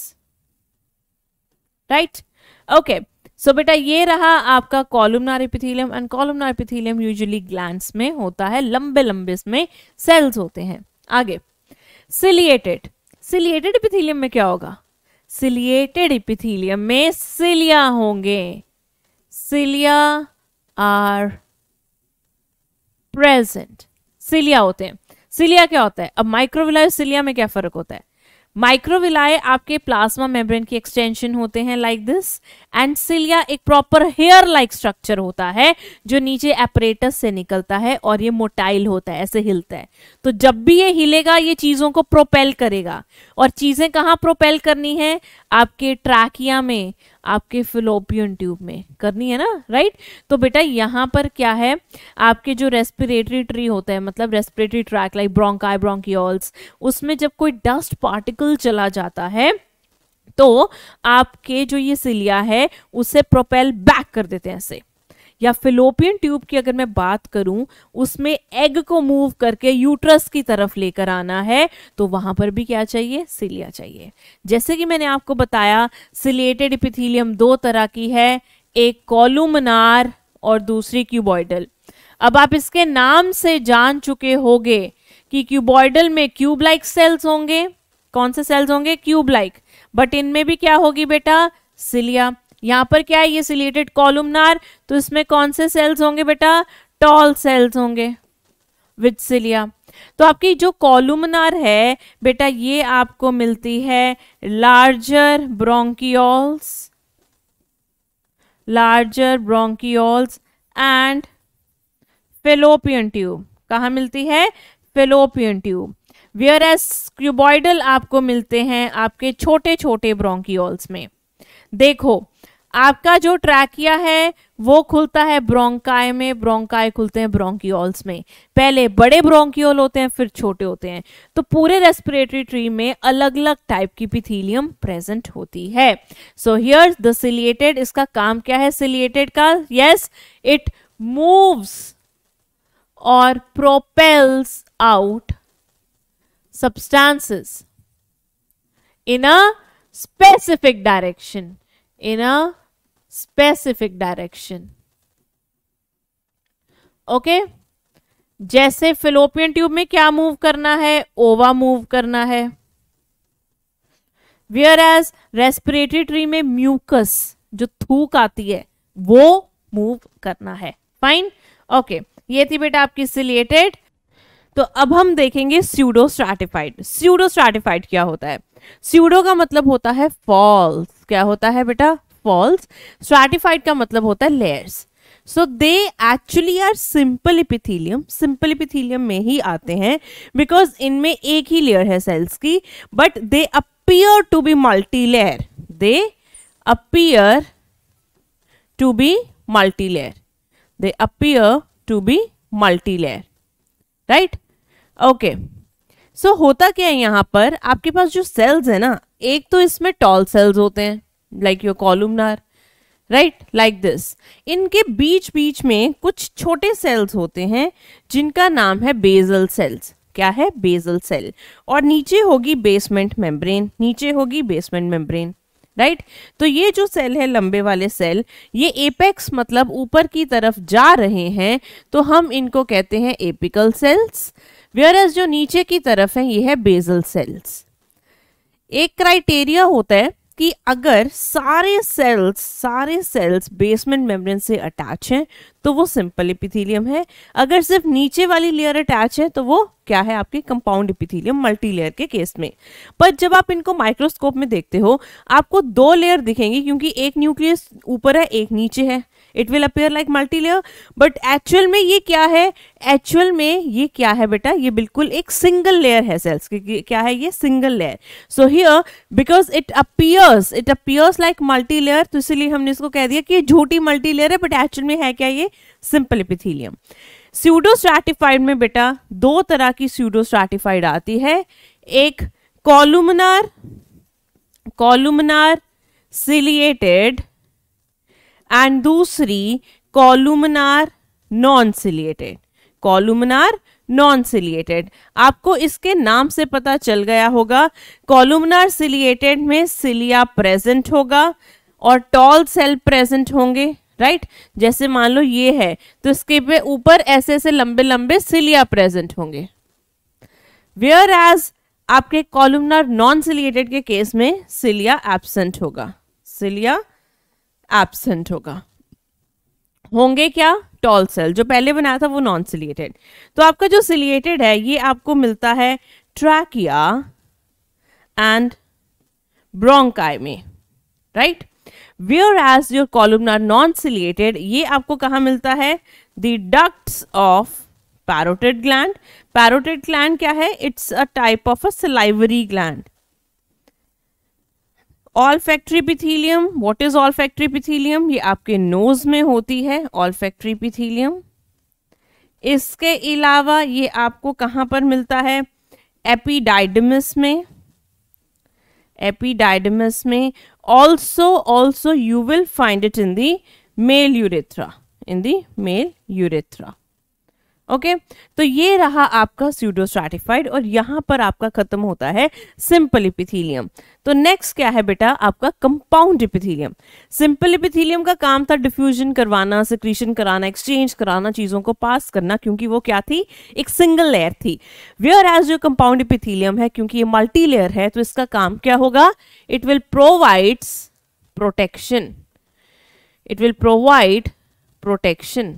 right okay so बेटा ये रहा आपका columnar epithelium and columnar epithelium usually glands में होता है लंबे लंबे इसमें सेल्स होते हैं आगे सिलिएटेड सिलिएटेड एपिथीलियम में क्या होगा सिलिएटेड इपिथीलियम में सिलिया होंगे सिलिया आर प्रेजेंट सिलिया होते हैं सिलिया क्या होता है अब माइक्रोविलाय सिलिया में क्या फर्क होता है माइक्रोविलाए आपके प्लाज्मा मेम्ब्रेन की एक्सटेंशन होते हैं लाइक दिस एंड सिलिया एक प्रॉपर हेयर लाइक स्ट्रक्चर होता है जो नीचे एपरेटस से निकलता है और ये मोटाइल होता है ऐसे हिलता है तो जब भी ये हिलेगा ये चीज़ों को प्रोपेल करेगा और चीज़ें कहाँ प्रोपेल करनी है आपके ट्रैकिया में आपके फिलोपियन ट्यूब में करनी है ना राइट तो बेटा यहाँ पर क्या है आपके जो रेस्पिरेटरी ट्री होता है मतलब respiratory tract like bronchi bronchioles उसमें जब कोई डस्ट पार्टिकल चला जाता है तो आपके जो ये सिलिया है उसे प्रोपेल बैक कर देते हैं ऐसे या फिलोपियन ट्यूब की अगर मैं बात करूं उसमें एग को मूव करके यूट्रस की तरफ लेकर आना है तो वहां पर भी क्या चाहिए सिलिया चाहिए जैसे कि मैंने आपको बताया सिलेटेड इपिथीलियम दो तरह की है एक कॉलुमनार और दूसरी क्यूबॉइडल अब आप इसके नाम से जान चुके होंगे कि क्यूबॉइडल में क्यूब लाइक सेल्स होंगे कौन से सेल्स होंगे क्यूब लाइक बट इनमें भी क्या होगी बेटा सिलिया यहाँ पर क्या है ये सिलेटेड कॉलुमनार तो इसमें कौन से सेल्स होंगे बेटा टॉल सेल्स होंगे विथ सिलिया तो आपकी जो कॉलुमनार है बेटा ये आपको मिलती है larger bronchioles larger bronchioles and fallopian tube कहा मिलती है fallopian tube whereas cuboidal आपको मिलते हैं आपके छोटे छोटे ब्रोंकिओल्स में देखो आपका जो ट्रैकिया है वो खुलता है ब्रोंकाय में ब्रोंकाय खुलते हैं ब्रोंकियोल्स में पहले बड़े ब्रोंकियोल होते हैं फिर छोटे होते हैं तो पूरे रेस्पिरेटरी ट्री में अलग अलग टाइप की पिथीलियम प्रेजेंट होती है सो हियर द सिलिएटेड इसका काम क्या है सिलिएटेड का यस इट मूव्स और propels out substances in a specific direction in a specific direction okay जैसे फिलोपियन ट्यूब में क्या मूव करना है ओवा मूव करना है वेयर एज रेस्पिरेटरी ट्री में म्यूकस जो थूक आती है वो मूव करना है फाइन ओके okay. ये थी बेटा आपकी सिलेटेड तो अब हम देखेंगे स्यूडो स्ट्राटिफाइड स्यूडो स्ट्राटिफाइड क्या होता है स्यूडो का मतलब होता है फॉल्स क्या होता है बेटा फॉल्स स्ट्रेटिफाइड का मतलब होता है layers so they actually are simple epithelium simple epithelium में ही आते हैं बिकॉज इनमें एक ही लेयर है सेल्स की but they appear to be multi layer they appear to be multi layer they appear to be multi layer right okay so होता क्या है यहां पर आपके पास जो सेल्स है ना एक तो इसमें टॉल सेल्स होते हैं like your columnar right like this इनके बीच बीच में कुछ छोटे सेल्स होते हैं जिनका नाम है बेजल सेल्स क्या है बेजल सेल और नीचे होगी बेसमेंट मेम्ब्रेन नीचे होगी बेसमेंट मेम्ब्रेन राइट तो ये जो सेल है लंबे वाले सेल ये एपेक्स मतलब ऊपर की तरफ जा रहे हैं तो हम इनको कहते हैं एपिकल सेल्स वेयर एज जो नीचे की तरफ है ये है बेजल सेल्स एक क्राइटेरिया होता है कि अगर सारे सेल्स सारे सेल्स बेसमेंट मेम्ब्रेन से अटैच हैं तो वो सिंपल इपिथीलियम है अगर सिर्फ नीचे वाली लेयर अटैच है तो वो क्या है आपके कंपाउंड इपिथीलियम मल्टी लेयर के केस में पर जब आप इनको माइक्रोस्कोप में देखते हो आपको दो लेयर दिखेंगी क्योंकि एक न्यूक्लियस ऊपर है एक नीचे है it will appear like multi layer but actual में ये क्या है एक्चुअल में ये क्या है बेटा ये बिल्कुल एक सिंगल लेयर है सेल्स क्या है ये single layer so here because it appears it appears like multi layer तो इसीलिए हमने इसको कह दिया कि ये झूठी मल्टी लेयर है बट एक्चुअल में है क्या ये सिंपल एपिथीलियम स्यूडो स्ट्रैटिफाइड में बेटा दो तरह की स्यूडो स्ट्रैटिफाइड आती है एक कॉलुमनार कॉलुमनार सिलिएटेड एंड दूसरी columnar non ciliated columnar non ciliated आपको इसके नाम से पता चल गया होगा कॉलुमनार सिलिएटेड में सिलिया प्रेजेंट होगा और टॉल सेल प्रेजेंट होंगे राइट right? जैसे मान लो ये है तो इसके पे ऊपर ऐसे ऐसे लंबे लंबे सिलिया प्रेजेंट होंगे वेयर एज आपके कॉलुमनार नॉन सिलिएटेड के केस में सिलिया एबसेंट होगा सिलिया एबसेंट होगा होंगे क्या टॉल सेल जो पहले बनाया था वो नॉन सिलिएटेड तो आपका जो सिलिएटेड है ये आपको मिलता है ट्रैकिया एंड ब्रोंकाई में right whereas your columnar non ciliated ये आपको कहाँ मिलता है the ducts of parotid gland parotid gland क्या है it's a type of a salivary gland olfactory epithelium what is olfactory epithelium ये आपके नोज में होती है ऑल फैक्ट्री पिथीलियम इसके अलावा ये आपको कहाँ पर मिलता है एपीडाइडमिस में एपीडाइडमिस में also also you will find it in the male urethra in the male urethra okay तो ये रहा आपका स्यूडो स्ट्रेटिफाइड और यहां पर आपका खत्म होता है सिंपल इपिथीलियम तो नेक्स्ट क्या है बेटा आपका कंपाउंड इपिथीलियम सिंपल इपिथीलियम का काम था डिफ्यूजन करवाना सिक्रीशन कराना एक्सचेंज कराना चीजों को पास करना क्योंकि वो क्या थी एक सिंगल लेयर थी वेयर एज जो कंपाउंड इपिथीलियम है क्योंकि ये मल्टी लेयर है तो इसका काम क्या होगा it will provide protection it will provide protection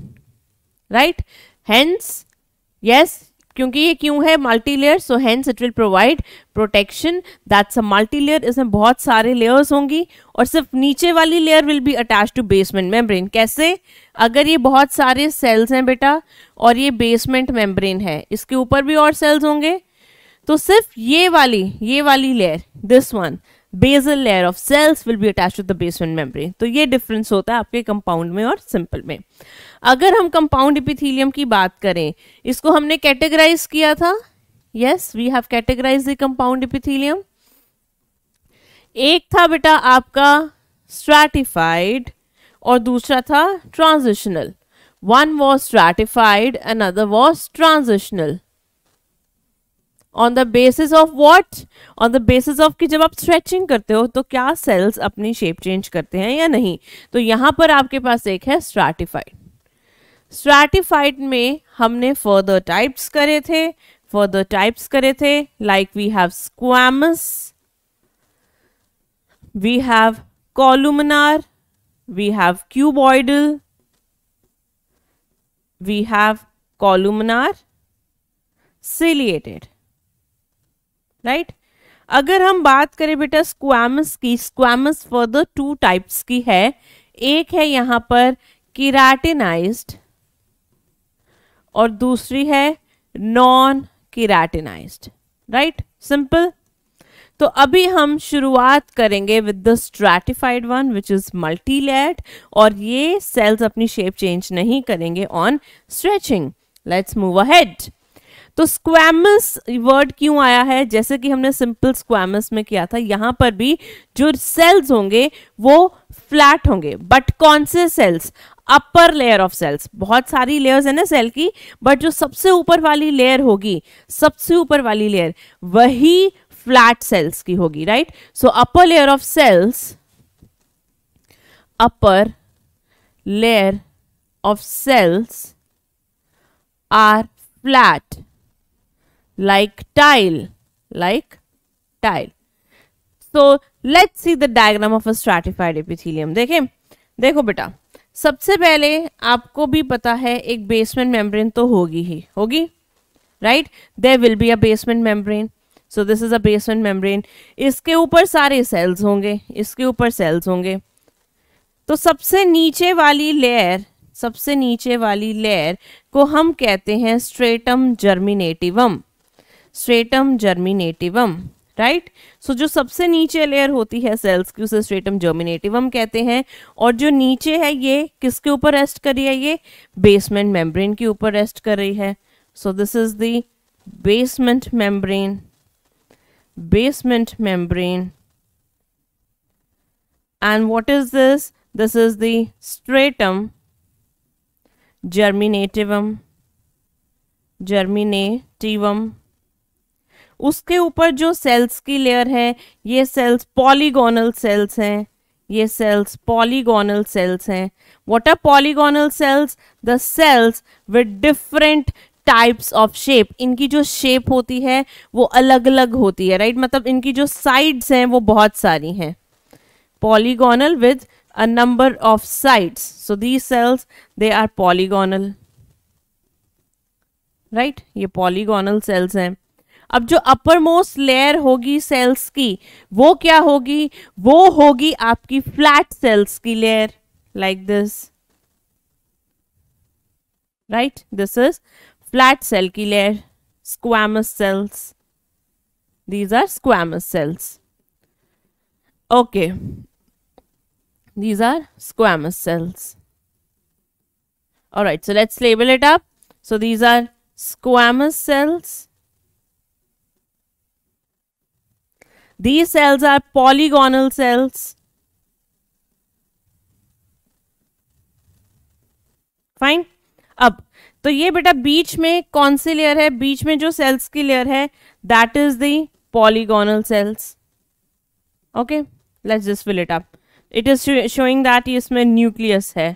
right hence yes क्योंकि ये क्यों है multi layer so hence it will provide protection that's a multi layer इसमें बहुत सारे लेयर्स होंगी और सिर्फ नीचे वाली layer will be attach to basement membrane कैसे अगर ये बहुत सारे सेल्स हैं बेटा और ये बेसमेंट मेम्ब्रेन है इसके ऊपर भी और सेल्स होंगे तो सिर्फ ये वाली ये वाली layer this one basal layer of cells will be attach to the basement membrane तो ये डिफरेंस होता है आपके कंपाउंड में और सिंपल में अगर हम कंपाउंड इपिथीलियम की बात करें इसको हमने कैटेगराइज किया था yes we have categorize the compound epithelium एक था बेटा आपका स्ट्रैटिफाइड और दूसरा था transitional one was stratified another was transitional on the basis of what on the basis of कि जब आप स्ट्रेचिंग करते हो तो क्या सेल्स अपनी शेप चेंज करते हैं या नहीं तो यहां पर आपके पास एक है स्ट्रैटिफाइड स्ट्रैटिफाइड में हमने फर्दर टाइप्स करे थे फर्दर टाइप्स करे थे like we have squamous we have columnar we have cuboidal we have columnar ciliated right अगर हम बात करें बेटा स्क्वामस की स्क्वामस द टू टाइप्स की है एक है यहां पर किराटिनाइज्ड और दूसरी है नॉन किराटिनाइज्ड राइट सिंपल तो अभी हम शुरुआत करेंगे with the stratified one which is multilayered और ये सेल्स अपनी शेप चेंज नहीं करेंगे on stretching let's move ahead तो स्क्वैमस वर्ड क्यों आया है जैसे कि हमने सिंपल स्क्वैमस में किया था यहां पर भी जो सेल्स होंगे वो फ्लैट होंगे बट कौन से cells upper layer of cells बहुत सारी लेयर्स है ना सेल की बट जो सबसे ऊपर वाली लेयर होगी सबसे ऊपर वाली लेयर वही फ्लैट सेल्स की होगी right so upper layer of cells upper layer of cells are flat like tile like tile so let's see the diagram of a stratified epithelium देखें देखो बेटा सबसे पहले आपको भी पता है एक बेसमेंट मेम्ब्रेन तो होगी ही होगी right there will be a basement membrane so this is a basement membrane इसके ऊपर सारे सेल्स होंगे इसके ऊपर सेल्स होंगे तो सबसे नीचे वाली लेयर सबसे नीचे वाली लेयर को हम कहते हैं stratum germinativum stratum germinativum right right? So so, जो सबसे नीचे लेयर होती है सेल्स की उसे स्ट्रेटम जर्मिनेटिवम कहते हैं और जो नीचे है ये किसके ऊपर रेस्ट कर रही है ये बेसमेंट मेम्ब्रेन के ऊपर रेस्ट कर रही है so this is the basement membrane basement membrane and what is this this is the stratum germinativum germinativum उसके ऊपर जो सेल्स की लेयर है ये सेल्स पॉलीगोनल सेल्स हैं ये सेल्स पॉलीगोनल सेल्स हैं what are polygonal cells the cells with different types of shape इनकी जो शेप होती है वो अलग अलग होती है राइट right? मतलब इनकी जो साइड्स हैं वो बहुत सारी हैं polygonal with a number of sides so the cells they are polygonal right ये पॉलीगोनल सेल्स हैं अब जो अपर मोस्ट लेयर होगी सेल्स की वो क्या होगी वो होगी आपकी फ्लैट सेल्स की layer like this right this is flat cell की layer squamous cells these are squamous cells okay these are squamous cells और right so let's label it up so these are squamous sales These cells are polygonal cells. Fine अब तो ये बेटा बीच में कौन सी layer है बीच में जो सेल्स की लेयर है that is the polygonal cells okay let's just fill it up it is showing that इसमें न्यूक्लियस है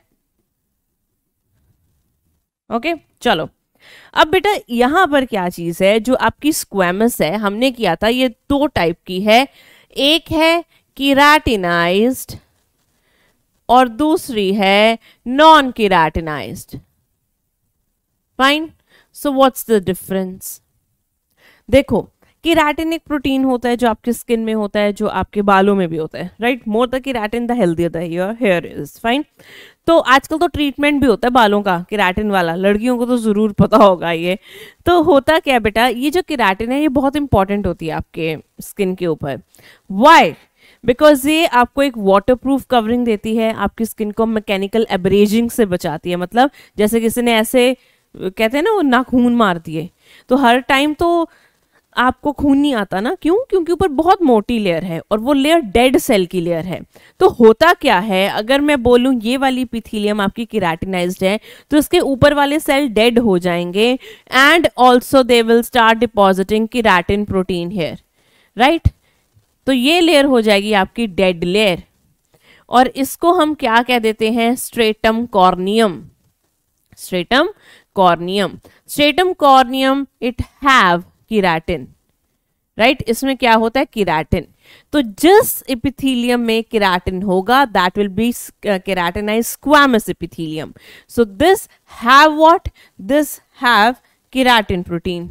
ओके okay? चलो अब बेटा यहाँ पर क्या चीज़ है जो आपकी स्क्वेमस है हमने किया था ये दो टाइप की है एक है किराटिनाइज्ड और दूसरी है non keratinized fine so what's the difference देखो किराटिन एक प्रोटीन होता है जो आपके स्किन में होता है जो आपके बालों में भी होता है right more the keratin the healthier the your hair is fine तो आजकल तो ट्रीटमेंट भी होता है बालों का किराटिन वाला लड़कियों को तो ज़रूर पता होगा ये तो होता क्या बेटा ये जो किराटिन है ये बहुत इंपॉर्टेंट होती है आपके स्किन के ऊपर वाई बिकॉज ये आपको एक वाटर प्रूफ कवरिंग देती है आपकी स्किन को मैकेनिकल एबरेजिंग से बचाती है मतलब जैसे किसी ने ऐसे कहते हैं ना वो नाखून मार दिए तो हर टाइम तो आपको खून नहीं आता ना क्यों क्योंकि ऊपर बहुत मोटी लेयर है और वो लेयर डेड सेल की लेयर है तो होता क्या है अगर मैं बोलूं ये वाली पिथिलियम आपकी किराटिनाइज्ड है तो इसके ऊपर वाले सेल डेड हो जाएंगे and also they will start depositing keratin protein hair right तो ये लेयर हो जाएगी आपकी डेड लेयर और इसको हम क्या कह देते हैं stratum corneum stratum corneum stratum corneum it have keratin right इसमें क्या होता है किराटिन तो जिस इपिथीलियम में किराटिन होगा that will be keratinize squamous epithelium so this have what this have keratin protein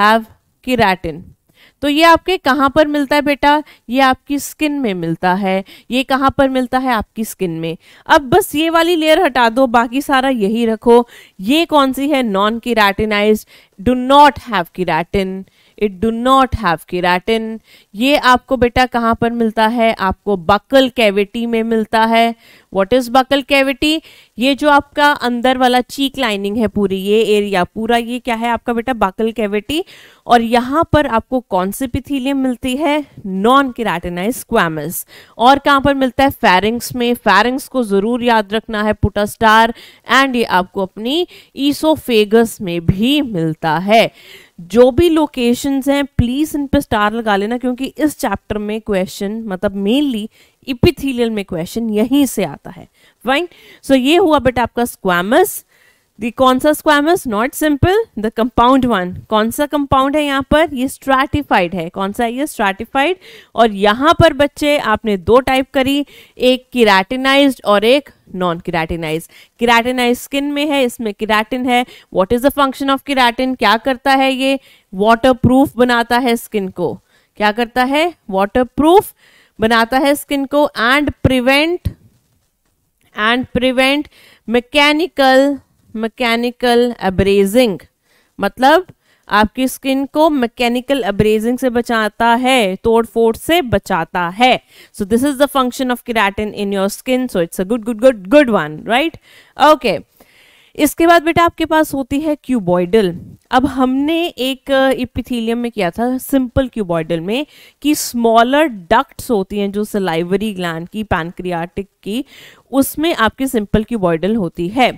have keratin तो ये आपके कहाँ पर मिलता है बेटा ये आपकी स्किन में मिलता है ये कहाँ पर मिलता है आपकी स्किन में अब बस ये वाली लेयर हटा दो बाकी सारा यही रखो ये कौन सी है non keratinize do not have keratin it do not have keratin ये आपको बेटा कहाँ पर मिलता है आपको बकल कैविटी में मिलता है वॉट इज़ बकल कैविटी ये जो आपका अंदर वाला चीक लाइनिंग है पूरी ये एरिया पूरा ये क्या है आपका बेटा बकल कैविटी और यहाँ पर आपको कौन सी पिथीलियम मिलती है नॉन किराटेनाइज स्क्वामस और कहाँ पर मिलता है फेरिंग्स में फेरिंग्स को ज़रूर याद रखना है पुटास्टार एंड ये आपको अपनी ईसोफेगस में भी मिलता है जो भी लोकेशंस हैं प्लीज इन पे स्टार लगा लेना क्योंकि इस चैप्टर में क्वेश्चन मतलब मेनली इपिथीलियल में क्वेश्चन यहीं से आता है फाइन सो so, ये हुआ बेटा आपका स्क्वामस दी कौन सा squamous not simple the compound one कौन सा कंपाउंड है यहाँ पर ये स्ट्रैटिफाइड है कौन सा है ये स्ट्रैटिफाइड और यहाँ पर बच्चे आपने दो टाइप करी एक किराटिनाइज्ड और एक नॉन किराटिनाइज किराटिनाइज स्किन में है इसमें किराटिन है what is the function of keratin क्या करता है ये वाटर प्रूफ बनाता है स्किन को क्या करता है वाटर प्रूफ बनाता है स्किन को and prevent and prevent mechanical mechanical abrading मतलब आपकी स्किन को मैकेनिकल एब्रेजिंग से बचाता है तोड़ फोड़ से बचाता है so this is the function of keratin in your skin so it's a good good good good one right okay इसके बाद बेटा आपके पास होती है क्यूबॉइडल अब हमने एक इपिथीलियम में किया था सिंपल क्यूबॉइडल में कि स्मॉलर डक्ट्स होती हैं जो सलाइवरी ग्लैंड की पैनक्रियाटिक की उसमें आपकी सिंपल क्यूबॉइडल होती है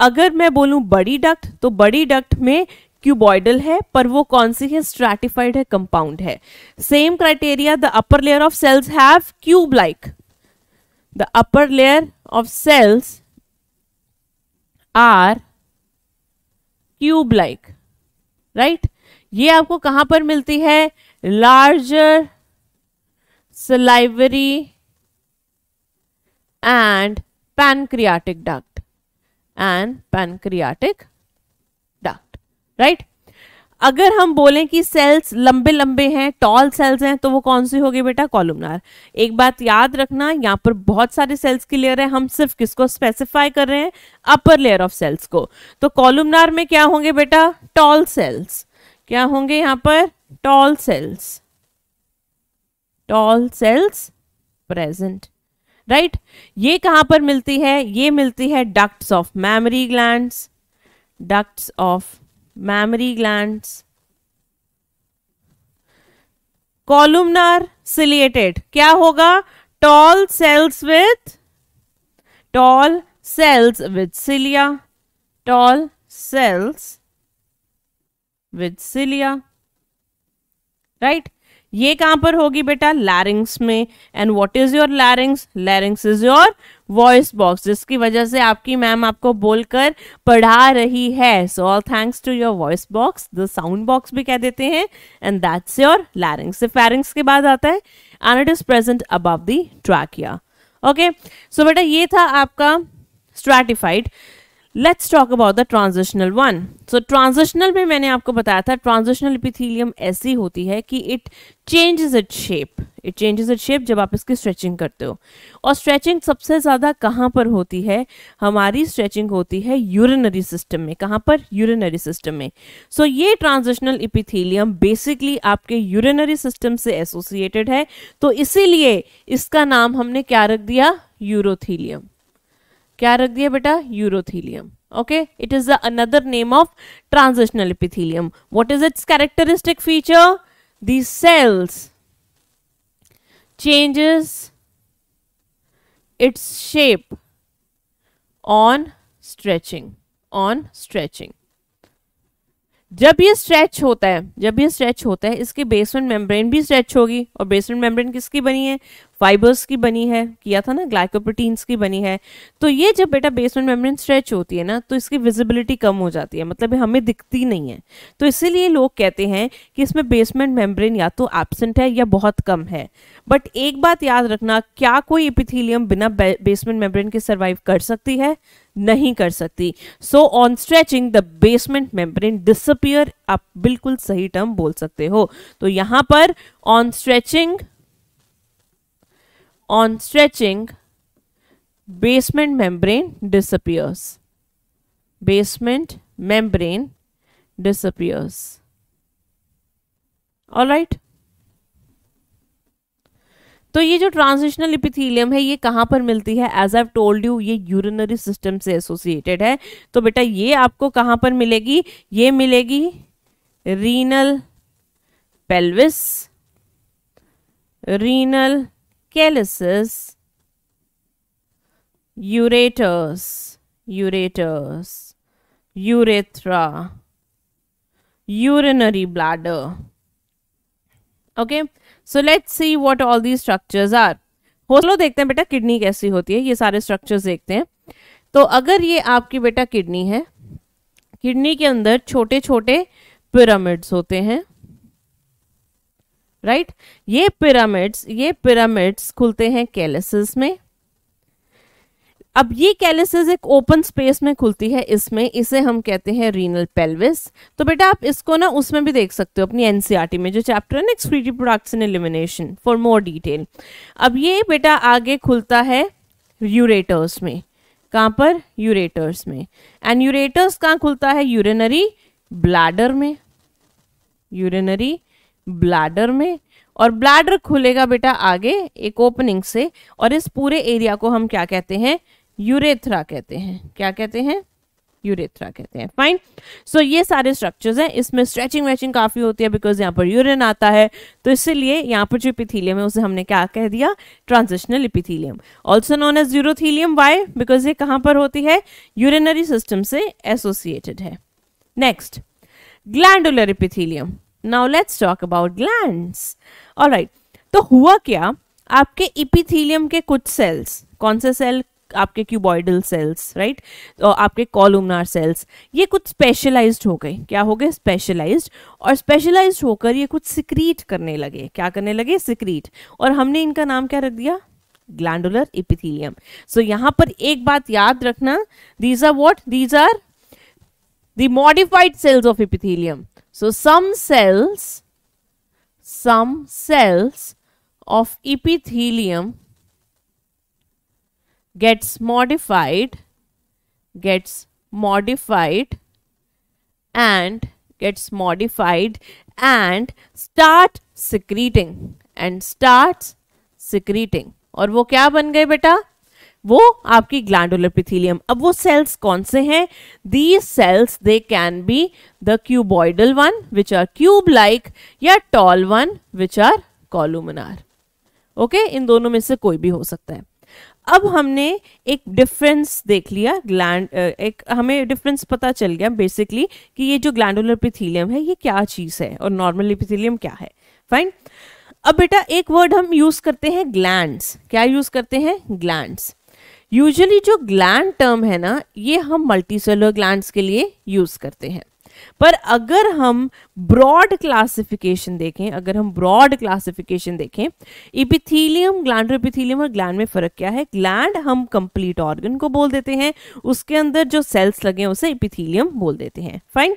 अगर मैं बोलूं बड़ी डक्ट तो बड़ी डक्ट में क्यूबॉइडल है पर वो कौन सी है स्ट्रेटिफाइड है कंपाउंड है same criteria the upper layer of cells have cube like the upper layer of cells are cube like right ये आपको कहां पर मिलती है larger salivary and pancreatic duct and pancreatic duct right अगर हम बोलें कि सेल्स लंबे लंबे हैं टॉल सेल्स हैं तो वो कौन सी होगी बेटा कॉलमनार एक बात याद रखना यहाँ पर बहुत सारे सेल्स की लेयर है हम सिर्फ किसको स्पेसिफाई कर रहे हैं अपर लेयर ऑफ सेल्स को तो कॉलमनार में क्या होंगे बेटा टॉल सेल्स क्या होंगे यहाँ पर tall cells tall cells present right ये कहां पर मिलती है ये मिलती है ducts of mammary glands ducts of mammary glands columnar ciliated क्या होगा tall cells with tall cells with cilia tall cells with cilia right ये कहाँ पर होगी बेटा लैरिंग्स में and what is your larynx larynx is your voice box जिसकी वजह से आपकी मैम आपको बोलकर पढ़ा रही है so all thanks to your voice box the sound box भी कह देते हैं एंड दैट्स योर लैरिंग्स सिर्फ लैरिंग्स के बाद आता है and it is present above the trachea okay so बेटा ये था आपका stratified let's talk about the transitional one so transitional में मैंने आपको बताया था ट्रांजिशनल इपिथीलियम ऐसी होती है कि it changes it shape it changes it shape जब आप इसकी स्ट्रेचिंग करते हो और स्ट्रेचिंग सबसे ज़्यादा कहाँ पर होती है हमारी स्ट्रेचिंग होती है यूरिनरी सिस्टम में कहाँ पर यूरिनरी सिस्टम में सो so, ये ट्रांजिशनल इपिथीलियम बेसिकली आपके यूरिनरी सिस्टम से एसोसिएटेड है तो इसीलिए इसका नाम हमने क्या रख दिया यूरोथीलियम क्या रख दिया बेटा urothelium okay it is the another name of transitional epithelium what is its characteristic feature the cells changes its shape on stretching on stretching जब ये स्ट्रेच होता है जब ये स्ट्रेच होता है इसकी बेसमेंट मेम्ब्रेन भी स्ट्रेच होगी और बेसमेंट मेम्ब्रेन किसकी बनी है फाइबर्स की बनी है किया था ना ग्लाइकोप्रोटीन्स की बनी है तो ये जब बेटा बेसमेंट मेम्ब्रेन स्ट्रेच होती है ना तो इसकी विजिबिलिटी कम हो जाती है मतलब हमें दिखती नहीं है तो इसीलिए लोग कहते हैं कि इसमें बेसमेंट मेम्ब्रेन या तो एबसेंट है या बहुत कम है बट एक बात याद रखना क्या कोई एपिथीलियम बिना बेसमेंट मेम्ब्रेन के सर्वाइव कर सकती है नहीं कर सकती so on stretching the basement membrane disappear आप बिल्कुल सही टर्म बोल सकते हो तो यहाँ पर on stretching On stretching, basement membrane disappears. Basement membrane disappears. right तो ये जो ट्रांजिशनल इपिथीलियम है ये कहाँ पर मिलती है एज आई टोल्ड यू ये यूरिनरी सिस्टम से एसोसिएटेड है तो बेटा ये आपको कहाँ पर मिलेगी ये मिलेगी renal pelvis renal calluses, ureters, ureters, urethra, urinary bladder. Okay, so let's see what all these structures are. चलो देखते हैं बेटा किडनी कैसी होती है ये सारे स्ट्रक्चर्स देखते हैं तो अगर ये आपकी बेटा किडनी है किडनी के अंदर छोटे छोटे पिरामिड्स होते हैं राइट ये पिरामिड्स ये पिरामिड्स खुलते हैं कैलेसिस में अब ये कैलेसिस एक ओपन स्पेस में खुलती है इसमें इसे हम कहते हैं रीनल पेल्विस तो बेटा आप इसको ना उसमें भी देख सकते हो अपनी एनसीईआरटी e में जो चैप्टर है ना excretive products in elimination for more detail अब ये बेटा आगे खुलता है यूरेटर्स में कहाँ पर यूरेटर्स में एंड यूरेटर्स कहाँ खुलता है यूरिनरी ब्लैडर में यूरिनरी ब्लैडर में और ब्लैडर खुलेगा बेटा आगे एक ओपनिंग से और इस पूरे एरिया को हम क्या कहते हैं यूरेथ्रा कहते हैं क्या कहते हैं यूरेथ्रा कहते हैं फाइन सो so, ये सारे स्ट्रक्चर्स हैं इसमें स्ट्रेचिंग वैचिंग काफ़ी होती है बिकॉज यहाँ पर यूरिन आता है तो इसीलिए यहाँ पर जो इपिथीलियम है उसे हमने क्या कह दिया transitional epithelium also known as urothelium why because ये कहाँ पर होती है यूरिनरी सिस्टम से एसोसिएटेड है next glandular epithelium now let's talk about glands alright तो हुआ क्या आपके इपिथीलियम के कुछ सेल्स कौन से सेल आपके क्यूबॉइडल सेल्स राइट तो आपके कॉलुमनार सेल्स ये कुछ स्पेशलाइज्ड हो गए क्या हो गए स्पेशलाइज्ड और स्पेशलाइज्ड होकर ये कुछ सिक्रीट करने लगे क्या करने लगे सिक्रीट और हमने इनका नाम क्या रख दिया ग्लैंडुलर इपिथीलियम सो यहाँ पर एक बात याद रखना these are what these are the modified cells of epithelium So some cells, some cells of epithelium gets modified, gets modified and gets modified and start secreting and starts secreting और वो क्या बन गए बेटा वो आपकी ग्लैंडुलर पिथीलियम अब वो सेल्स कौन से हैं the cells they can be the cuboidal one which are cube like या tall one which are columnar okay इन दोनों में से कोई भी हो सकता है अब हमने एक डिफरेंस देख लिया ग्लैंड एक हमें डिफरेंस पता चल गया बेसिकली कि ये जो ग्लैंडुलर पिथीलियम है ये क्या चीज़ है और नॉर्मल पिथीलियम क्या है फाइन अब बेटा एक वर्ड हम यूज़ करते हैं ग्लैंड्स क्या यूज़ करते हैं ग्लैंड्स यूजली जो ग्लैंड टर्म है ना ये हम मल्टी सेलर ग्लैंड के लिए यूज करते हैं पर अगर हम ब्रॉड क्लासिफिकेशन देखें अगर हम ब्रॉड क्लासिफिकेशन देखें इपिथीलियम ग्लैंड इपिथीलियम और ग्लैंड में फर्क क्या है ग्लैंड हम कंप्लीट ऑर्गन को बोल देते हैं उसके अंदर जो सेल्स लगे उसे इपिथीलियम बोल देते हैं फाइन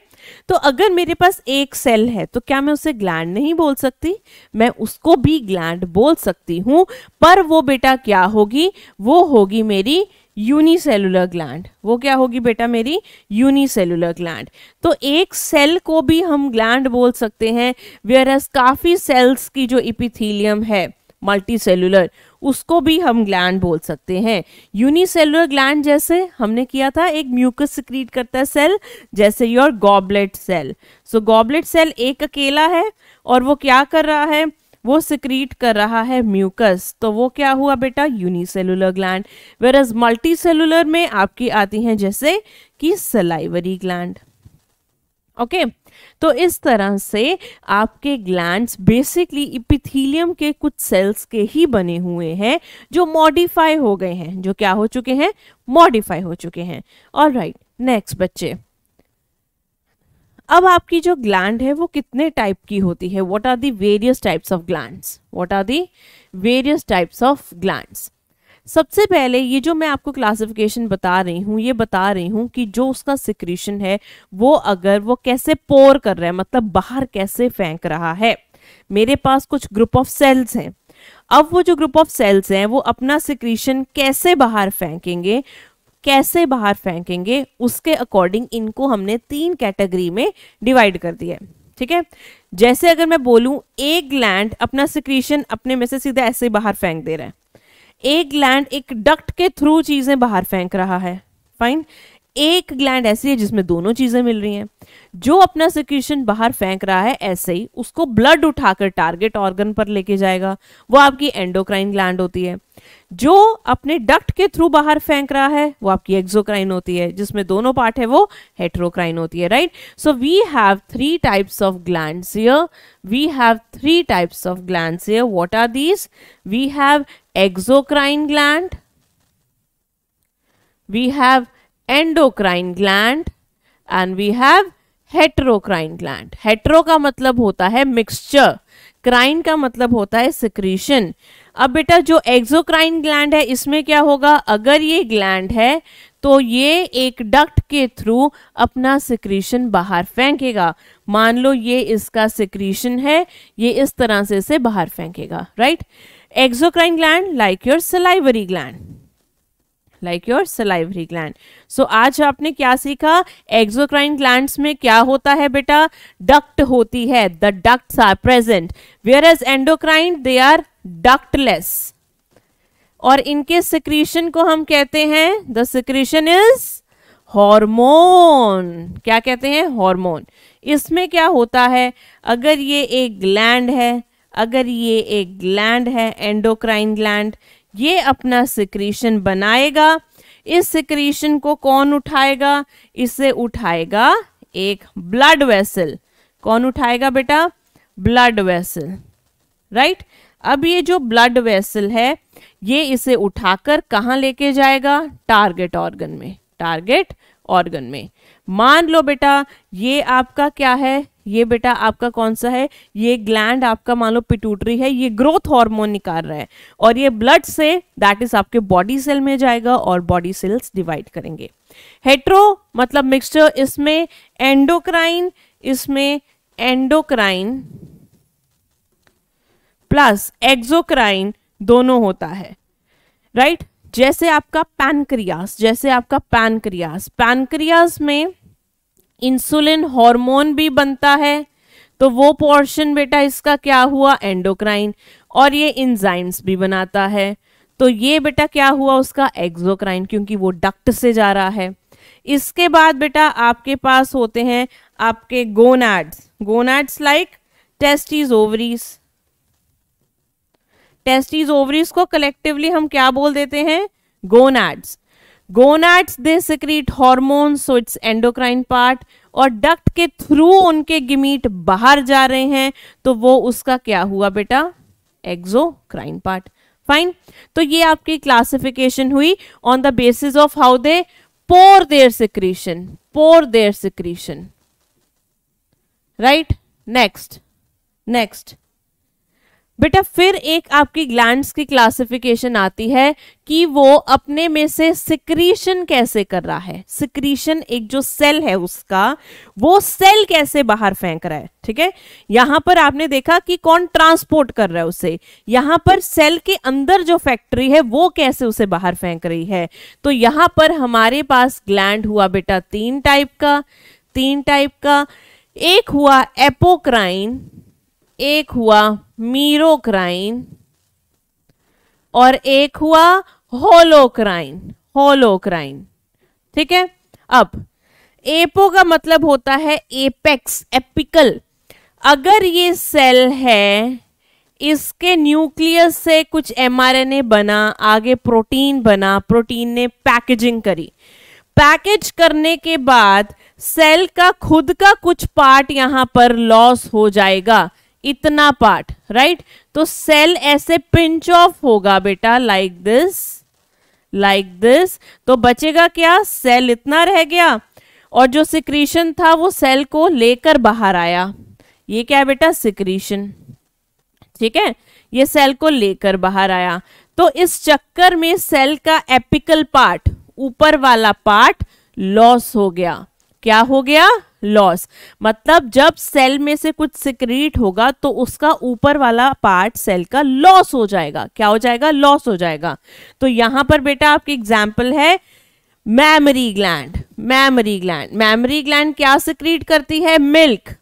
तो अगर मेरे पास एक सेल है तो क्या मैं उसे ग्लैंड नहीं बोल सकती मैं उसको भी ग्लैंड बोल सकती हूं पर वो बेटा क्या होगी वो होगी मेरी यूनिसेलुलर ग्लैंड वो क्या होगी बेटा मेरी यूनिसेलुलर ग्लैंड तो एक सेल को भी हम ग्लैंड बोल सकते हैं वेयर एज काफ़ी सेल्स की जो इपिथीलियम है मल्टी सेलुलर उसको भी हम ग्लैंड बोल सकते हैं यूनिसेलुलर ग्लैंड जैसे हमने किया था एक म्यूकस सिक्रीट करता है सेल जैसे your goblet cell so goblet cell एक अकेला है और वो क्या कर रहा है वो सिक्रीट कर रहा है म्यूकस तो वो क्या हुआ बेटा unicellular gland whereas multicellular में आपकी आती हैं जैसे कि सलाइवरी ग्लैंड ओके तो इस तरह से आपके ग्लैंड्स बेसिकली इपिथीलियम के कुछ सेल्स के ही बने हुए हैं जो मॉडिफाई हो गए हैं जो क्या हो चुके हैं मॉडिफाई हो चुके हैं और राइट नेक्स्ट बच्चे अब आपकी जो ग्लैंड है वो कितने टाइप की होती है what are the various types of gland what are the various types of gland सबसे पहले ये जो मैं आपको क्लासिफिकेशन बता रही हूँ ये बता रही हूँ कि जो उसका सिक्रीशन है वो अगर वो कैसे पोर कर रहा है मतलब बाहर कैसे फेंक रहा है मेरे पास कुछ ग्रुप ऑफ सेल्स हैं अब वो जो ग्रुप ऑफ सेल्स हैं वो अपना सिक्रीशन कैसे बाहर फेंकेंगे कैसे बाहर फेंकेंगे उसके अकॉर्डिंग इनको हमने तीन कैटेगरी में डिवाइड कर दिया है ठीक है जैसे अगर मैं बोलूं एक ग्लैंड अपना सिक्रीशन अपने में से सीधा ऐसे बाहर फेंक दे रहा है एक ग्लैंड एक डक्ट के थ्रू चीजें बाहर फेंक रहा है फाइन एक ग्लैंड ऐसी है जिसमें दोनों चीजें मिल रही हैं जो अपना सिक्यूशन बाहर फेंक रहा है ऐसे ही उसको ब्लड उठाकर टारगेट ऑर्गन पर लेके जाएगा वो आपकी एंडोक्राइन ग्लैंड होती है जो अपने डक्ट के थ्रू बाहर फेंक रहा है वो आपकी एक्सोक्राइन होती है जिसमें दोनों पार्ट है वो हेट्रोक्राइन होती है right so we have three types of gland we have three types of gland what are these we have exocrine gland we have endocrine gland and we have heterocrine gland hetero का मतलब होता है mixture क्राइन का मतलब होता है secretion अब बेटा जो एक्सोक्राइन ग्लैंड है इसमें क्या होगा अगर ये ग्लैंड है तो ये एक डक्ट के थ्रू अपना सिक्रीशन बाहर फेंकेगा मान लो ये इसका सिक्रीशन है ये इस तरह से इसे बाहर फेंकेगा right exocrine gland like your salivary gland like your salivary gland so आज आपने क्या सीखा एक्सोक्राइन ग्लैंड में क्या होता है बेटा डक्ट होती है the duct are present whereas endocrine they are ductless और इनके सिक्रीशन को हम कहते हैं द सिक्रीशन इज हार्मोन क्या कहते हैं हार्मोन इसमें क्या होता है अगर ये एक ग्लैंड है अगर ये एक ग्लैंड है एंडोक्राइन ग्लैंड ये अपना सिक्रीशन बनाएगा इस सिक्रीशन को कौन उठाएगा इसे उठाएगा एक ब्लड वेसल कौन उठाएगा बेटा ब्लड वेसल राइट अब ये जो ब्लड वेसल है ये इसे उठाकर कहाँ लेके जाएगा टारगेट ऑर्गन में टारगेट ऑर्गन में मान लो बेटा ये आपका क्या है ये बेटा आपका कौन सा है ये ग्लैंड आपका मान लो पिटूटरी है ये ग्रोथ हार्मोन निकाल रहा है और ये ब्लड से दैट इज आपके बॉडी सेल में जाएगा और बॉडी सेल्स डिवाइड करेंगे हेट्रो मतलब मिक्सचर इसमें एंडोक्राइन इसमें एंडोक्राइन प्लस एक्सोक्राइन दोनों होता है राइट right? जैसे आपका पैनक्रियास जैसे आपका पैनक्रियास पैनक्रियास में इंसुलिन हार्मोन भी बनता है तो वो पोर्शन बेटा इसका क्या हुआ एंडोक्राइन और ये इंजाइम्स भी बनाता है तो ये बेटा क्या हुआ उसका एक्सोक्राइन क्योंकि वो डक्ट से जा रहा है इसके बाद बेटा आपके पास होते हैं आपके gonads gonads like testis ovaries testis ovaries को कलेक्टिवली हम क्या बोल देते हैं gonads gonads they secrete hormone so it's endocrine part और डक्ट के थ्रू उनके गिमीट बाहर जा रहे हैं तो वो उसका क्या हुआ बेटा एक्सोक्राइन पार्ट फाइन तो ये आपकी क्लासिफिकेशन हुई on the basis of how they pour their secretion pour their secretion right next next बेटा फिर एक आपकी ग्लैंड्स की क्लासिफिकेशन आती है कि वो अपने में से सिक्रीशन कैसे कर रहा है सिक्रीशन एक जो सेल है उसका वो सेल कैसे बाहर फेंक रहा है ठीक है यहां पर आपने देखा कि कौन ट्रांसपोर्ट कर रहा है उसे यहां पर सेल के अंदर जो फैक्ट्री है वो कैसे उसे बाहर फेंक रही है तो यहां पर हमारे पास ग्लैंड हुआ बेटा तीन टाइप का तीन टाइप का एक हुआ एपोक्राइन एक हुआ मीरोक्राइन और एक हुआ होलोक्राइन होलोक्राइन ठीक है अब एपो का मतलब होता है एपेक्स एपिकल अगर ये सेल है इसके न्यूक्लियस से कुछ एमआरएनए बना आगे प्रोटीन बना प्रोटीन ने पैकेजिंग करी पैकेज करने के बाद सेल का खुद का कुछ पार्ट यहां पर लॉस हो जाएगा इतना पार्ट राइट तो सेल ऐसे पिंच ऑफ होगा बेटा लाइक दिस लाइक दिस तो बचेगा क्या सेल इतना रह गया और जो सिक्रीशन था वो सेल को लेकर बाहर आया ये क्या है बेटा सिक्रीशन ठीक है ये सेल को लेकर बाहर आया तो इस चक्कर में सेल का एपिकल पार्ट ऊपर वाला पार्ट लॉस हो गया क्या हो गया लॉस मतलब जब सेल में से कुछ सिक्रीट होगा तो उसका ऊपर वाला पार्ट सेल का लॉस हो जाएगा क्या हो जाएगा लॉस हो जाएगा तो यहां पर बेटा आपकी एग्जाम्पल है mammary gland mammary gland mammary gland क्या सिक्रीट करती है मिल्क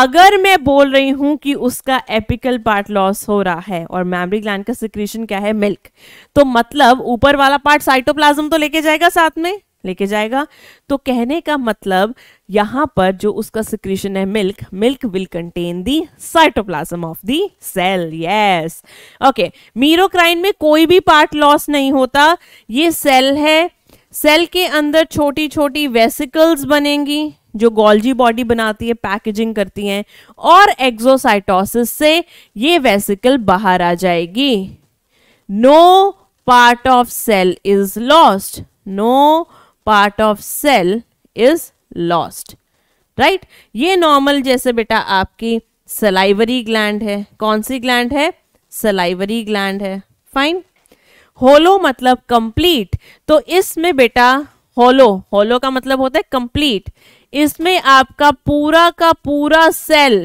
अगर मैं बोल रही हूं कि उसका एपिकल पार्ट लॉस हो रहा है और मैमरी ग्लैंड का सिक्रीशन क्या है मिल्क तो मतलब ऊपर वाला पार्ट साइटोप्लाज्म तो लेके जाएगा साथ में लेके जाएगा तो कहने का मतलब यहां पर जो उसका सिक्रीशन है milk milk will contain the cytoplasm of the cell yes okay merocrine में कोई भी पार्ट लॉस नहीं होता ये सेल है सेल के अंदर छोटी छोटी वेसिकल्स बनेंगी जो गोल्जी बॉडी बनाती है पैकेजिंग करती हैं और एक्सोसाइटोसिस से ये वेसिकल बाहर आ जाएगी no part of cell is lost no part of cell is lost right ये नॉर्मल जैसे बेटा आपकी सलाइवरी ग्लैंड है कौन सी ग्लैंड है सलाइवरी ग्लैंड है फाइन होलो मतलब कंप्लीट तो इसमें बेटा होलो होलो का मतलब होता है कंप्लीट इसमें आपका पूरा का पूरा सेल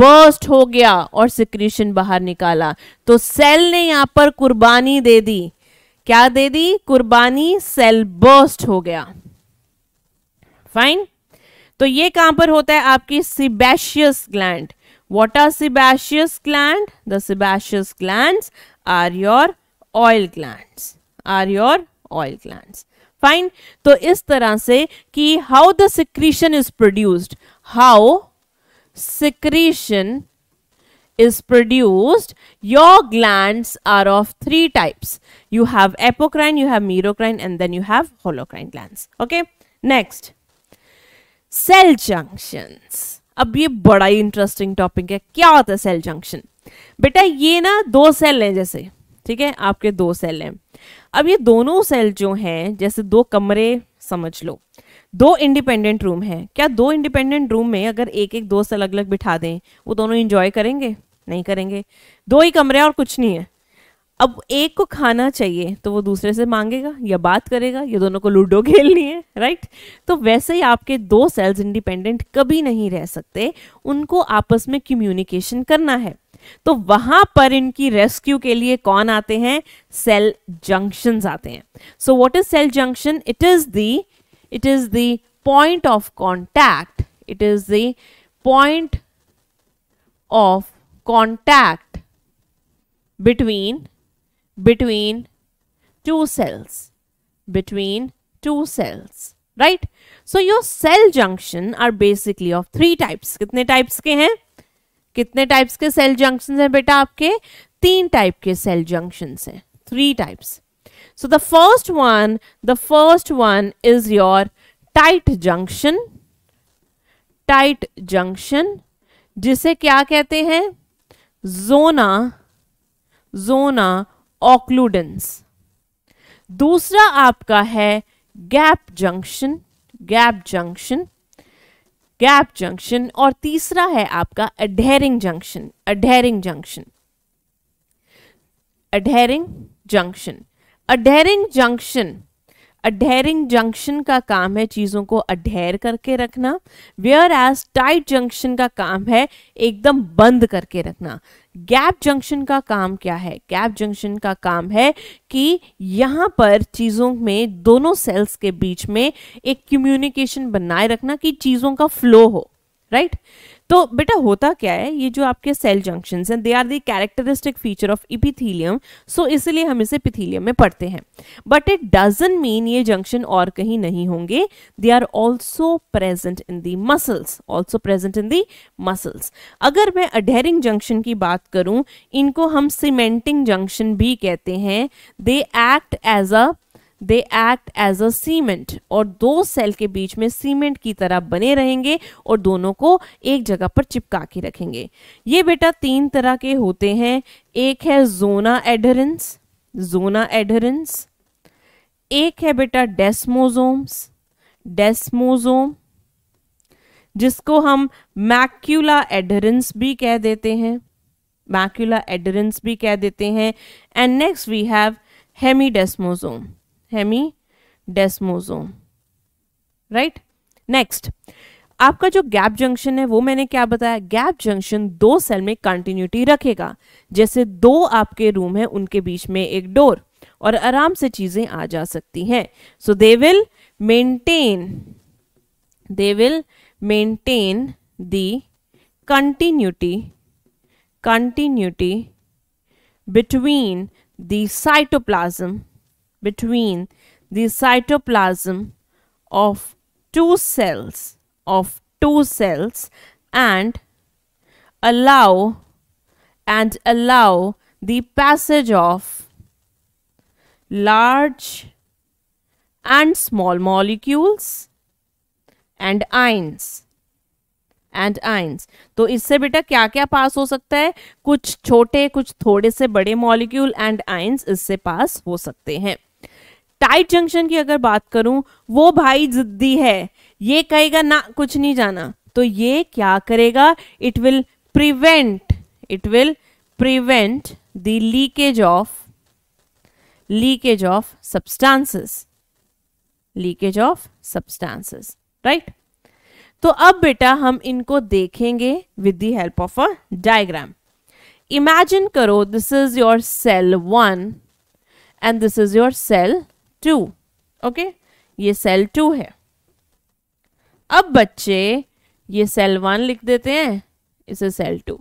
बर्स्ट हो गया और सिक्रीशन बाहर निकाला तो सेल ने यहाँ पर कुर्बानी दे दी क्या दे दी कुर्बानी सेल बर्स्ट हो गया फाइन तो ये कहां पर होता है आपकी sebaceous gland what are sebaceous gland the sebaceous gland are your oil gland are your oil gland fine तो इस तरह से कि how the secretion is produced how secretion is produced your gland are of three types you have apocrine, you have merocrine, and then you have holocrine glands. Okay, next cell junctions. अब ये बड़ा ही interesting topic है क्या होता है cell junction बेटा ये ना दो सेल हैं जैसे ठीक है आपके दो सेल हैं अब ये दोनों सेल जो हैं जैसे दो कमरे समझ लो दो इंडिपेंडेंट रूम हैं क्या दो इंडिपेंडेंट रूम में अगर एक एक दो सेल अलग अलग बिठा दें वो दोनों इंजॉय करेंगे नहीं करेंगे दो ही कमरे और कुछ नहीं है अब एक को खाना चाहिए तो वो दूसरे से मांगेगा या बात करेगा ये दोनों को लूडो खेलनी है राइट तो वैसे ही आपके दो सेल्स इंडिपेंडेंट कभी नहीं रह सकते उनको आपस में कम्युनिकेशन करना है तो वहां पर इनकी रेस्क्यू के लिए कौन आते हैं सेल जंक्शन आते हैं so what is cell junction it is the it is the point of contact it is the point of contact between between two cells between two cells right so your cell junction are basically of three types kitne types ke hain kitne types ke cell junctions hain beta aapke teen type ke cell junctions hain three types so the first one the first one is your tight junction tight junction जिसे क्या कहते हैं zona zona ऑक्लूडेंस दूसरा आपका है gap junction gap junction gap junction और तीसरा है आपका adhering junction adhering junction adhering junction adhering junction adhering junction का काम है चीज़ों को अडेयर करके रखना वेयर एज टाइट जंक्शन का काम है एकदम बंद करके रखना गैप जंक्शन का काम क्या है गैप जंक्शन का काम है कि यहाँ पर चीज़ों में दोनों सेल्स के बीच में एक कम्युनिकेशन बनाए रखना कि चीज़ों का फ्लो हो राइट right? तो बेटा होता क्या है ये जो आपके सेल जंक्शन हैं they are the characteristic feature of epithelium so इसलिए हम इसे पिथीलियम में पढ़ते हैं बट इट डजन मीन ये जंक्शन और कहीं नहीं होंगे they are also present in the muscles also present in the muscles अगर मैं अडेरिंग जंक्शन की बात करूं इनको हम सीमेंटिंग जंक्शन भी कहते हैं they act as a they act as a cement और दो सेल के बीच में सीमेंट की तरह बने रहेंगे और दोनों को एक जगह पर चिपका के रखेंगे ये बेटा तीन तरह के होते हैं एक है जोना एडरेंस जोना एडरेंस एक है बेटा डेस्मोजोम्स डेस्मोजोम जिसको हम मैक्यूला एडरेंस भी कह देते हैं मैक्यूला एडरेंस भी कह देते हैं and next we have hemidesmosome hemidesmosome right next आपका जो गैप जंक्शन है वो मैंने क्या बताया गैप जंक्शन दो सेल में कंटिन्यूटी रखेगा जैसे दो आपके रूम है उनके बीच में एक डोर और आराम से चीजें आ जा सकती हैं so they will maintain they will maintain the continuity continuity between the cytoplasm between the cytoplasm of two cells of two cells and allow and allow the passage of large and small molecules and ions and ions तो इससे बेटा क्या क्या पास हो सकता है कुछ छोटे कुछ थोड़े से बड़े मॉलिक्यूल एंड आइंस इससे पास हो सकते हैं टाइट जंक्शन की अगर बात करूं वो भाई जिद्दी है ये कहेगा ना कुछ नहीं जाना तो ये क्या करेगा it will prevent it will prevent the leakage of leakage of substances leakage of substances right तो अब बेटा हम इनको देखेंगे with the help of a diagram imagine करो this is your cell one and this is your cell two okay ये cell two है अब बच्चे ये सेल वन लिख देते हैं इसे सेल टू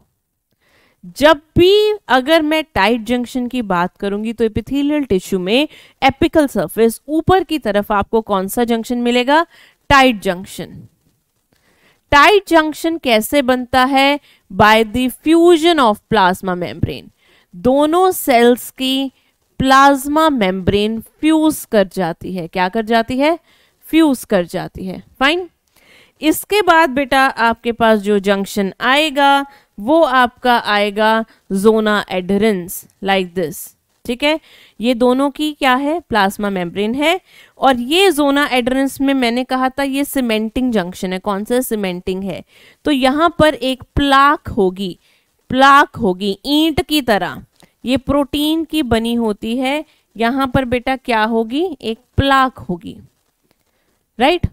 जब भी अगर मैं टाइट जंक्शन की बात करूंगी तो एपिथेलियल टिश्यू में एपिकल सरफेस ऊपर की तरफ आपको कौन सा जंक्शन मिलेगा टाइट जंक्शन टाइट जंक्शन कैसे बनता है by the fusion of plasma membrane दोनों सेल्स की प्लाज्मा मेम्ब्रेन फ्यूज कर जाती है क्या कर जाती है फ्यूज कर जाती है फाइन इसके बाद बेटा आपके पास जो जंक्शन आएगा वो आपका आएगा जोना एडरेंस लाइक दिस ठीक है ये दोनों की क्या है प्लाज्मा मेम्ब्रेन है और ये जोना एडरेंस में मैंने कहा था ये सीमेंटिंग जंक्शन है कौन सा सीमेंटिंग है तो यहां पर एक प्लाक होगी प्लाक होगी ईंट की तरह ये प्रोटीन की बनी होती है यहां पर बेटा क्या होगी एक प्लाक होगी राइट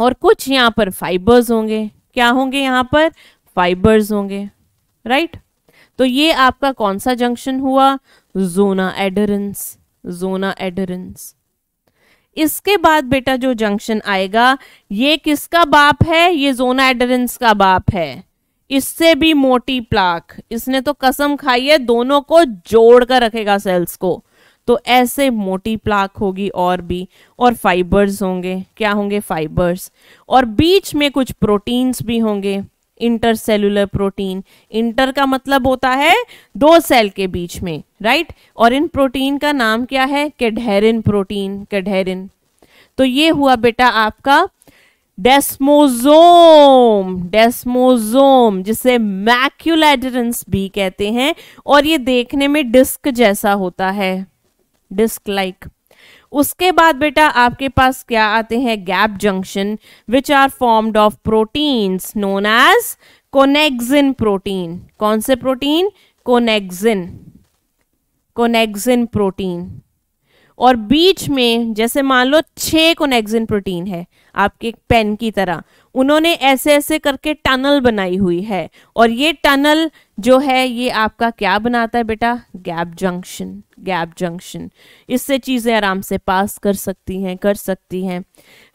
और कुछ यहां पर फाइबर्स होंगे क्या होंगे यहां पर फाइबर्स होंगे राइट तो ये आपका कौन सा जंक्शन हुआ जोना एडरेंस जोना एडरेंस इसके बाद बेटा जो जंक्शन आएगा ये किसका बाप है ये जोना एडरेंस का बाप है इससे भी मोटी प्लाक इसने तो कसम खाई है दोनों को जोड़ कर रखेगा सेल्स को तो ऐसे मोटी प्लाक होगी और भी और फाइबर्स होंगे क्या होंगे फाइबर्स और बीच में कुछ प्रोटीन्स भी होंगे इंटरसेलुलर प्रोटीन इंटर का मतलब होता है दो सेल के बीच में राइट और इन प्रोटीन का नाम क्या है केडेरिन प्रोटीन केडेरिन तो ये हुआ बेटा आपका डेस्मोजोम डेस्मोजोम जिसे मैक्यूलेटरेंस भी कहते हैं और ये देखने में डिस्क जैसा होता है डिस्क लाइक उसके बाद बेटा आपके पास क्या आते हैं gap junction which are formed of proteins known as connexin protein कौन से प्रोटीन कोनेक्सिन कोनेक्सिन प्रोटीन और बीच में जैसे मान लो छः कोनेक्सिन प्रोटीन है आपके पेन की तरह उन्होंने ऐसे ऐसे करके टनल बनाई हुई है और ये टनल जो है ये आपका क्या बनाता है बेटा गैप जंक्शन गैप जंक्शन इससे चीज़ें आराम से पास कर सकती हैं कर सकती हैं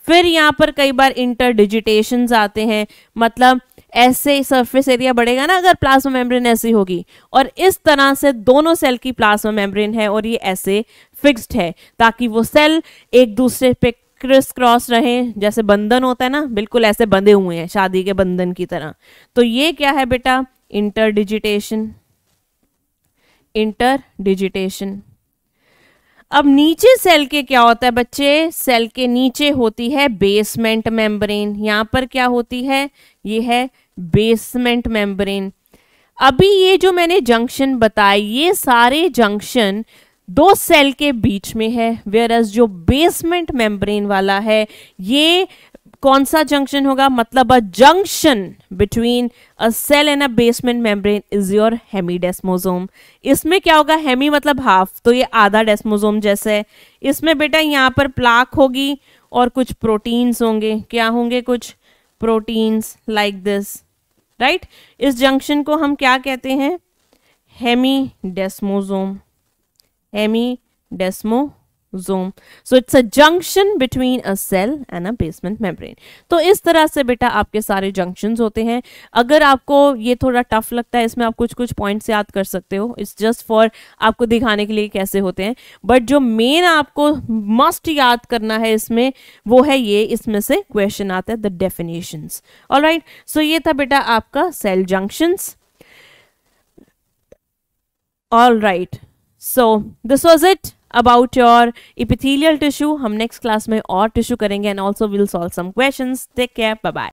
फिर यहाँ पर कई बार इंटर आते हैं मतलब ऐसे सरफेस एरिया बढ़ेगा ना अगर प्लाज्मा मेम्ब्रेन ऐसी होगी और इस तरह से दोनों सेल की प्लाज्मा मेम्ब्रेन है और ये ऐसे फिक्स्ड है ताकि वो सेल एक दूसरे पे क्रिस क्रॉस रहे जैसे बंधन होता है ना बिल्कुल ऐसे बंधे हुए हैं शादी के बंधन की तरह तो ये क्या है बेटा इंटर डिजिटेशन इंटर डिजिटेशन अब नीचे सेल के क्या होता है बच्चे सेल के नीचे होती है बेसमेंट मेम्ब्रेन यहां पर क्या होती है ये है बेसमेंट मेम्ब्रेन अभी ये जो मैंने जंक्शन बताए ये सारे जंक्शन दो सेल के बीच में है वेयर एज जो बेसमेंट मेम्ब्रेन वाला है ये कौन सा जंक्शन होगा मतलब a junction between a cell and a basement membrane is your hemidesmosome इसमें क्या होगा हेमी मतलब हाफ तो ये आधा डेस्मोजोम जैसा है इसमें बेटा यहाँ पर प्लाक होगी और कुछ प्रोटीन्स होंगे क्या होंगे कुछ प्रोटीन्स लाइक दिस राइट इस जंक्शन को हम क्या कहते हैं हेमी डेस्मोजोम जोम so it's a junction between a cell and a basement membrane तो इस तरह से बेटा आपके सारे जंक्शन होते हैं अगर आपको ये थोड़ा टफ लगता है इसमें आप कुछ कुछ पॉइंट्स याद कर सकते हो इट्स जस्ट फॉर आपको दिखाने के लिए कैसे होते हैं बट जो मेन आपको मस्ट याद करना है इसमें वो है ये इसमें से क्वेश्चन आता है द डेफिनेशंस राइट सो ये था बेटा आपका cell junctions all right so this was it about your epithelial tissue हम नेक्स्ट क्लास में और टिश्यू करेंगे and also will solve some question take care bye bye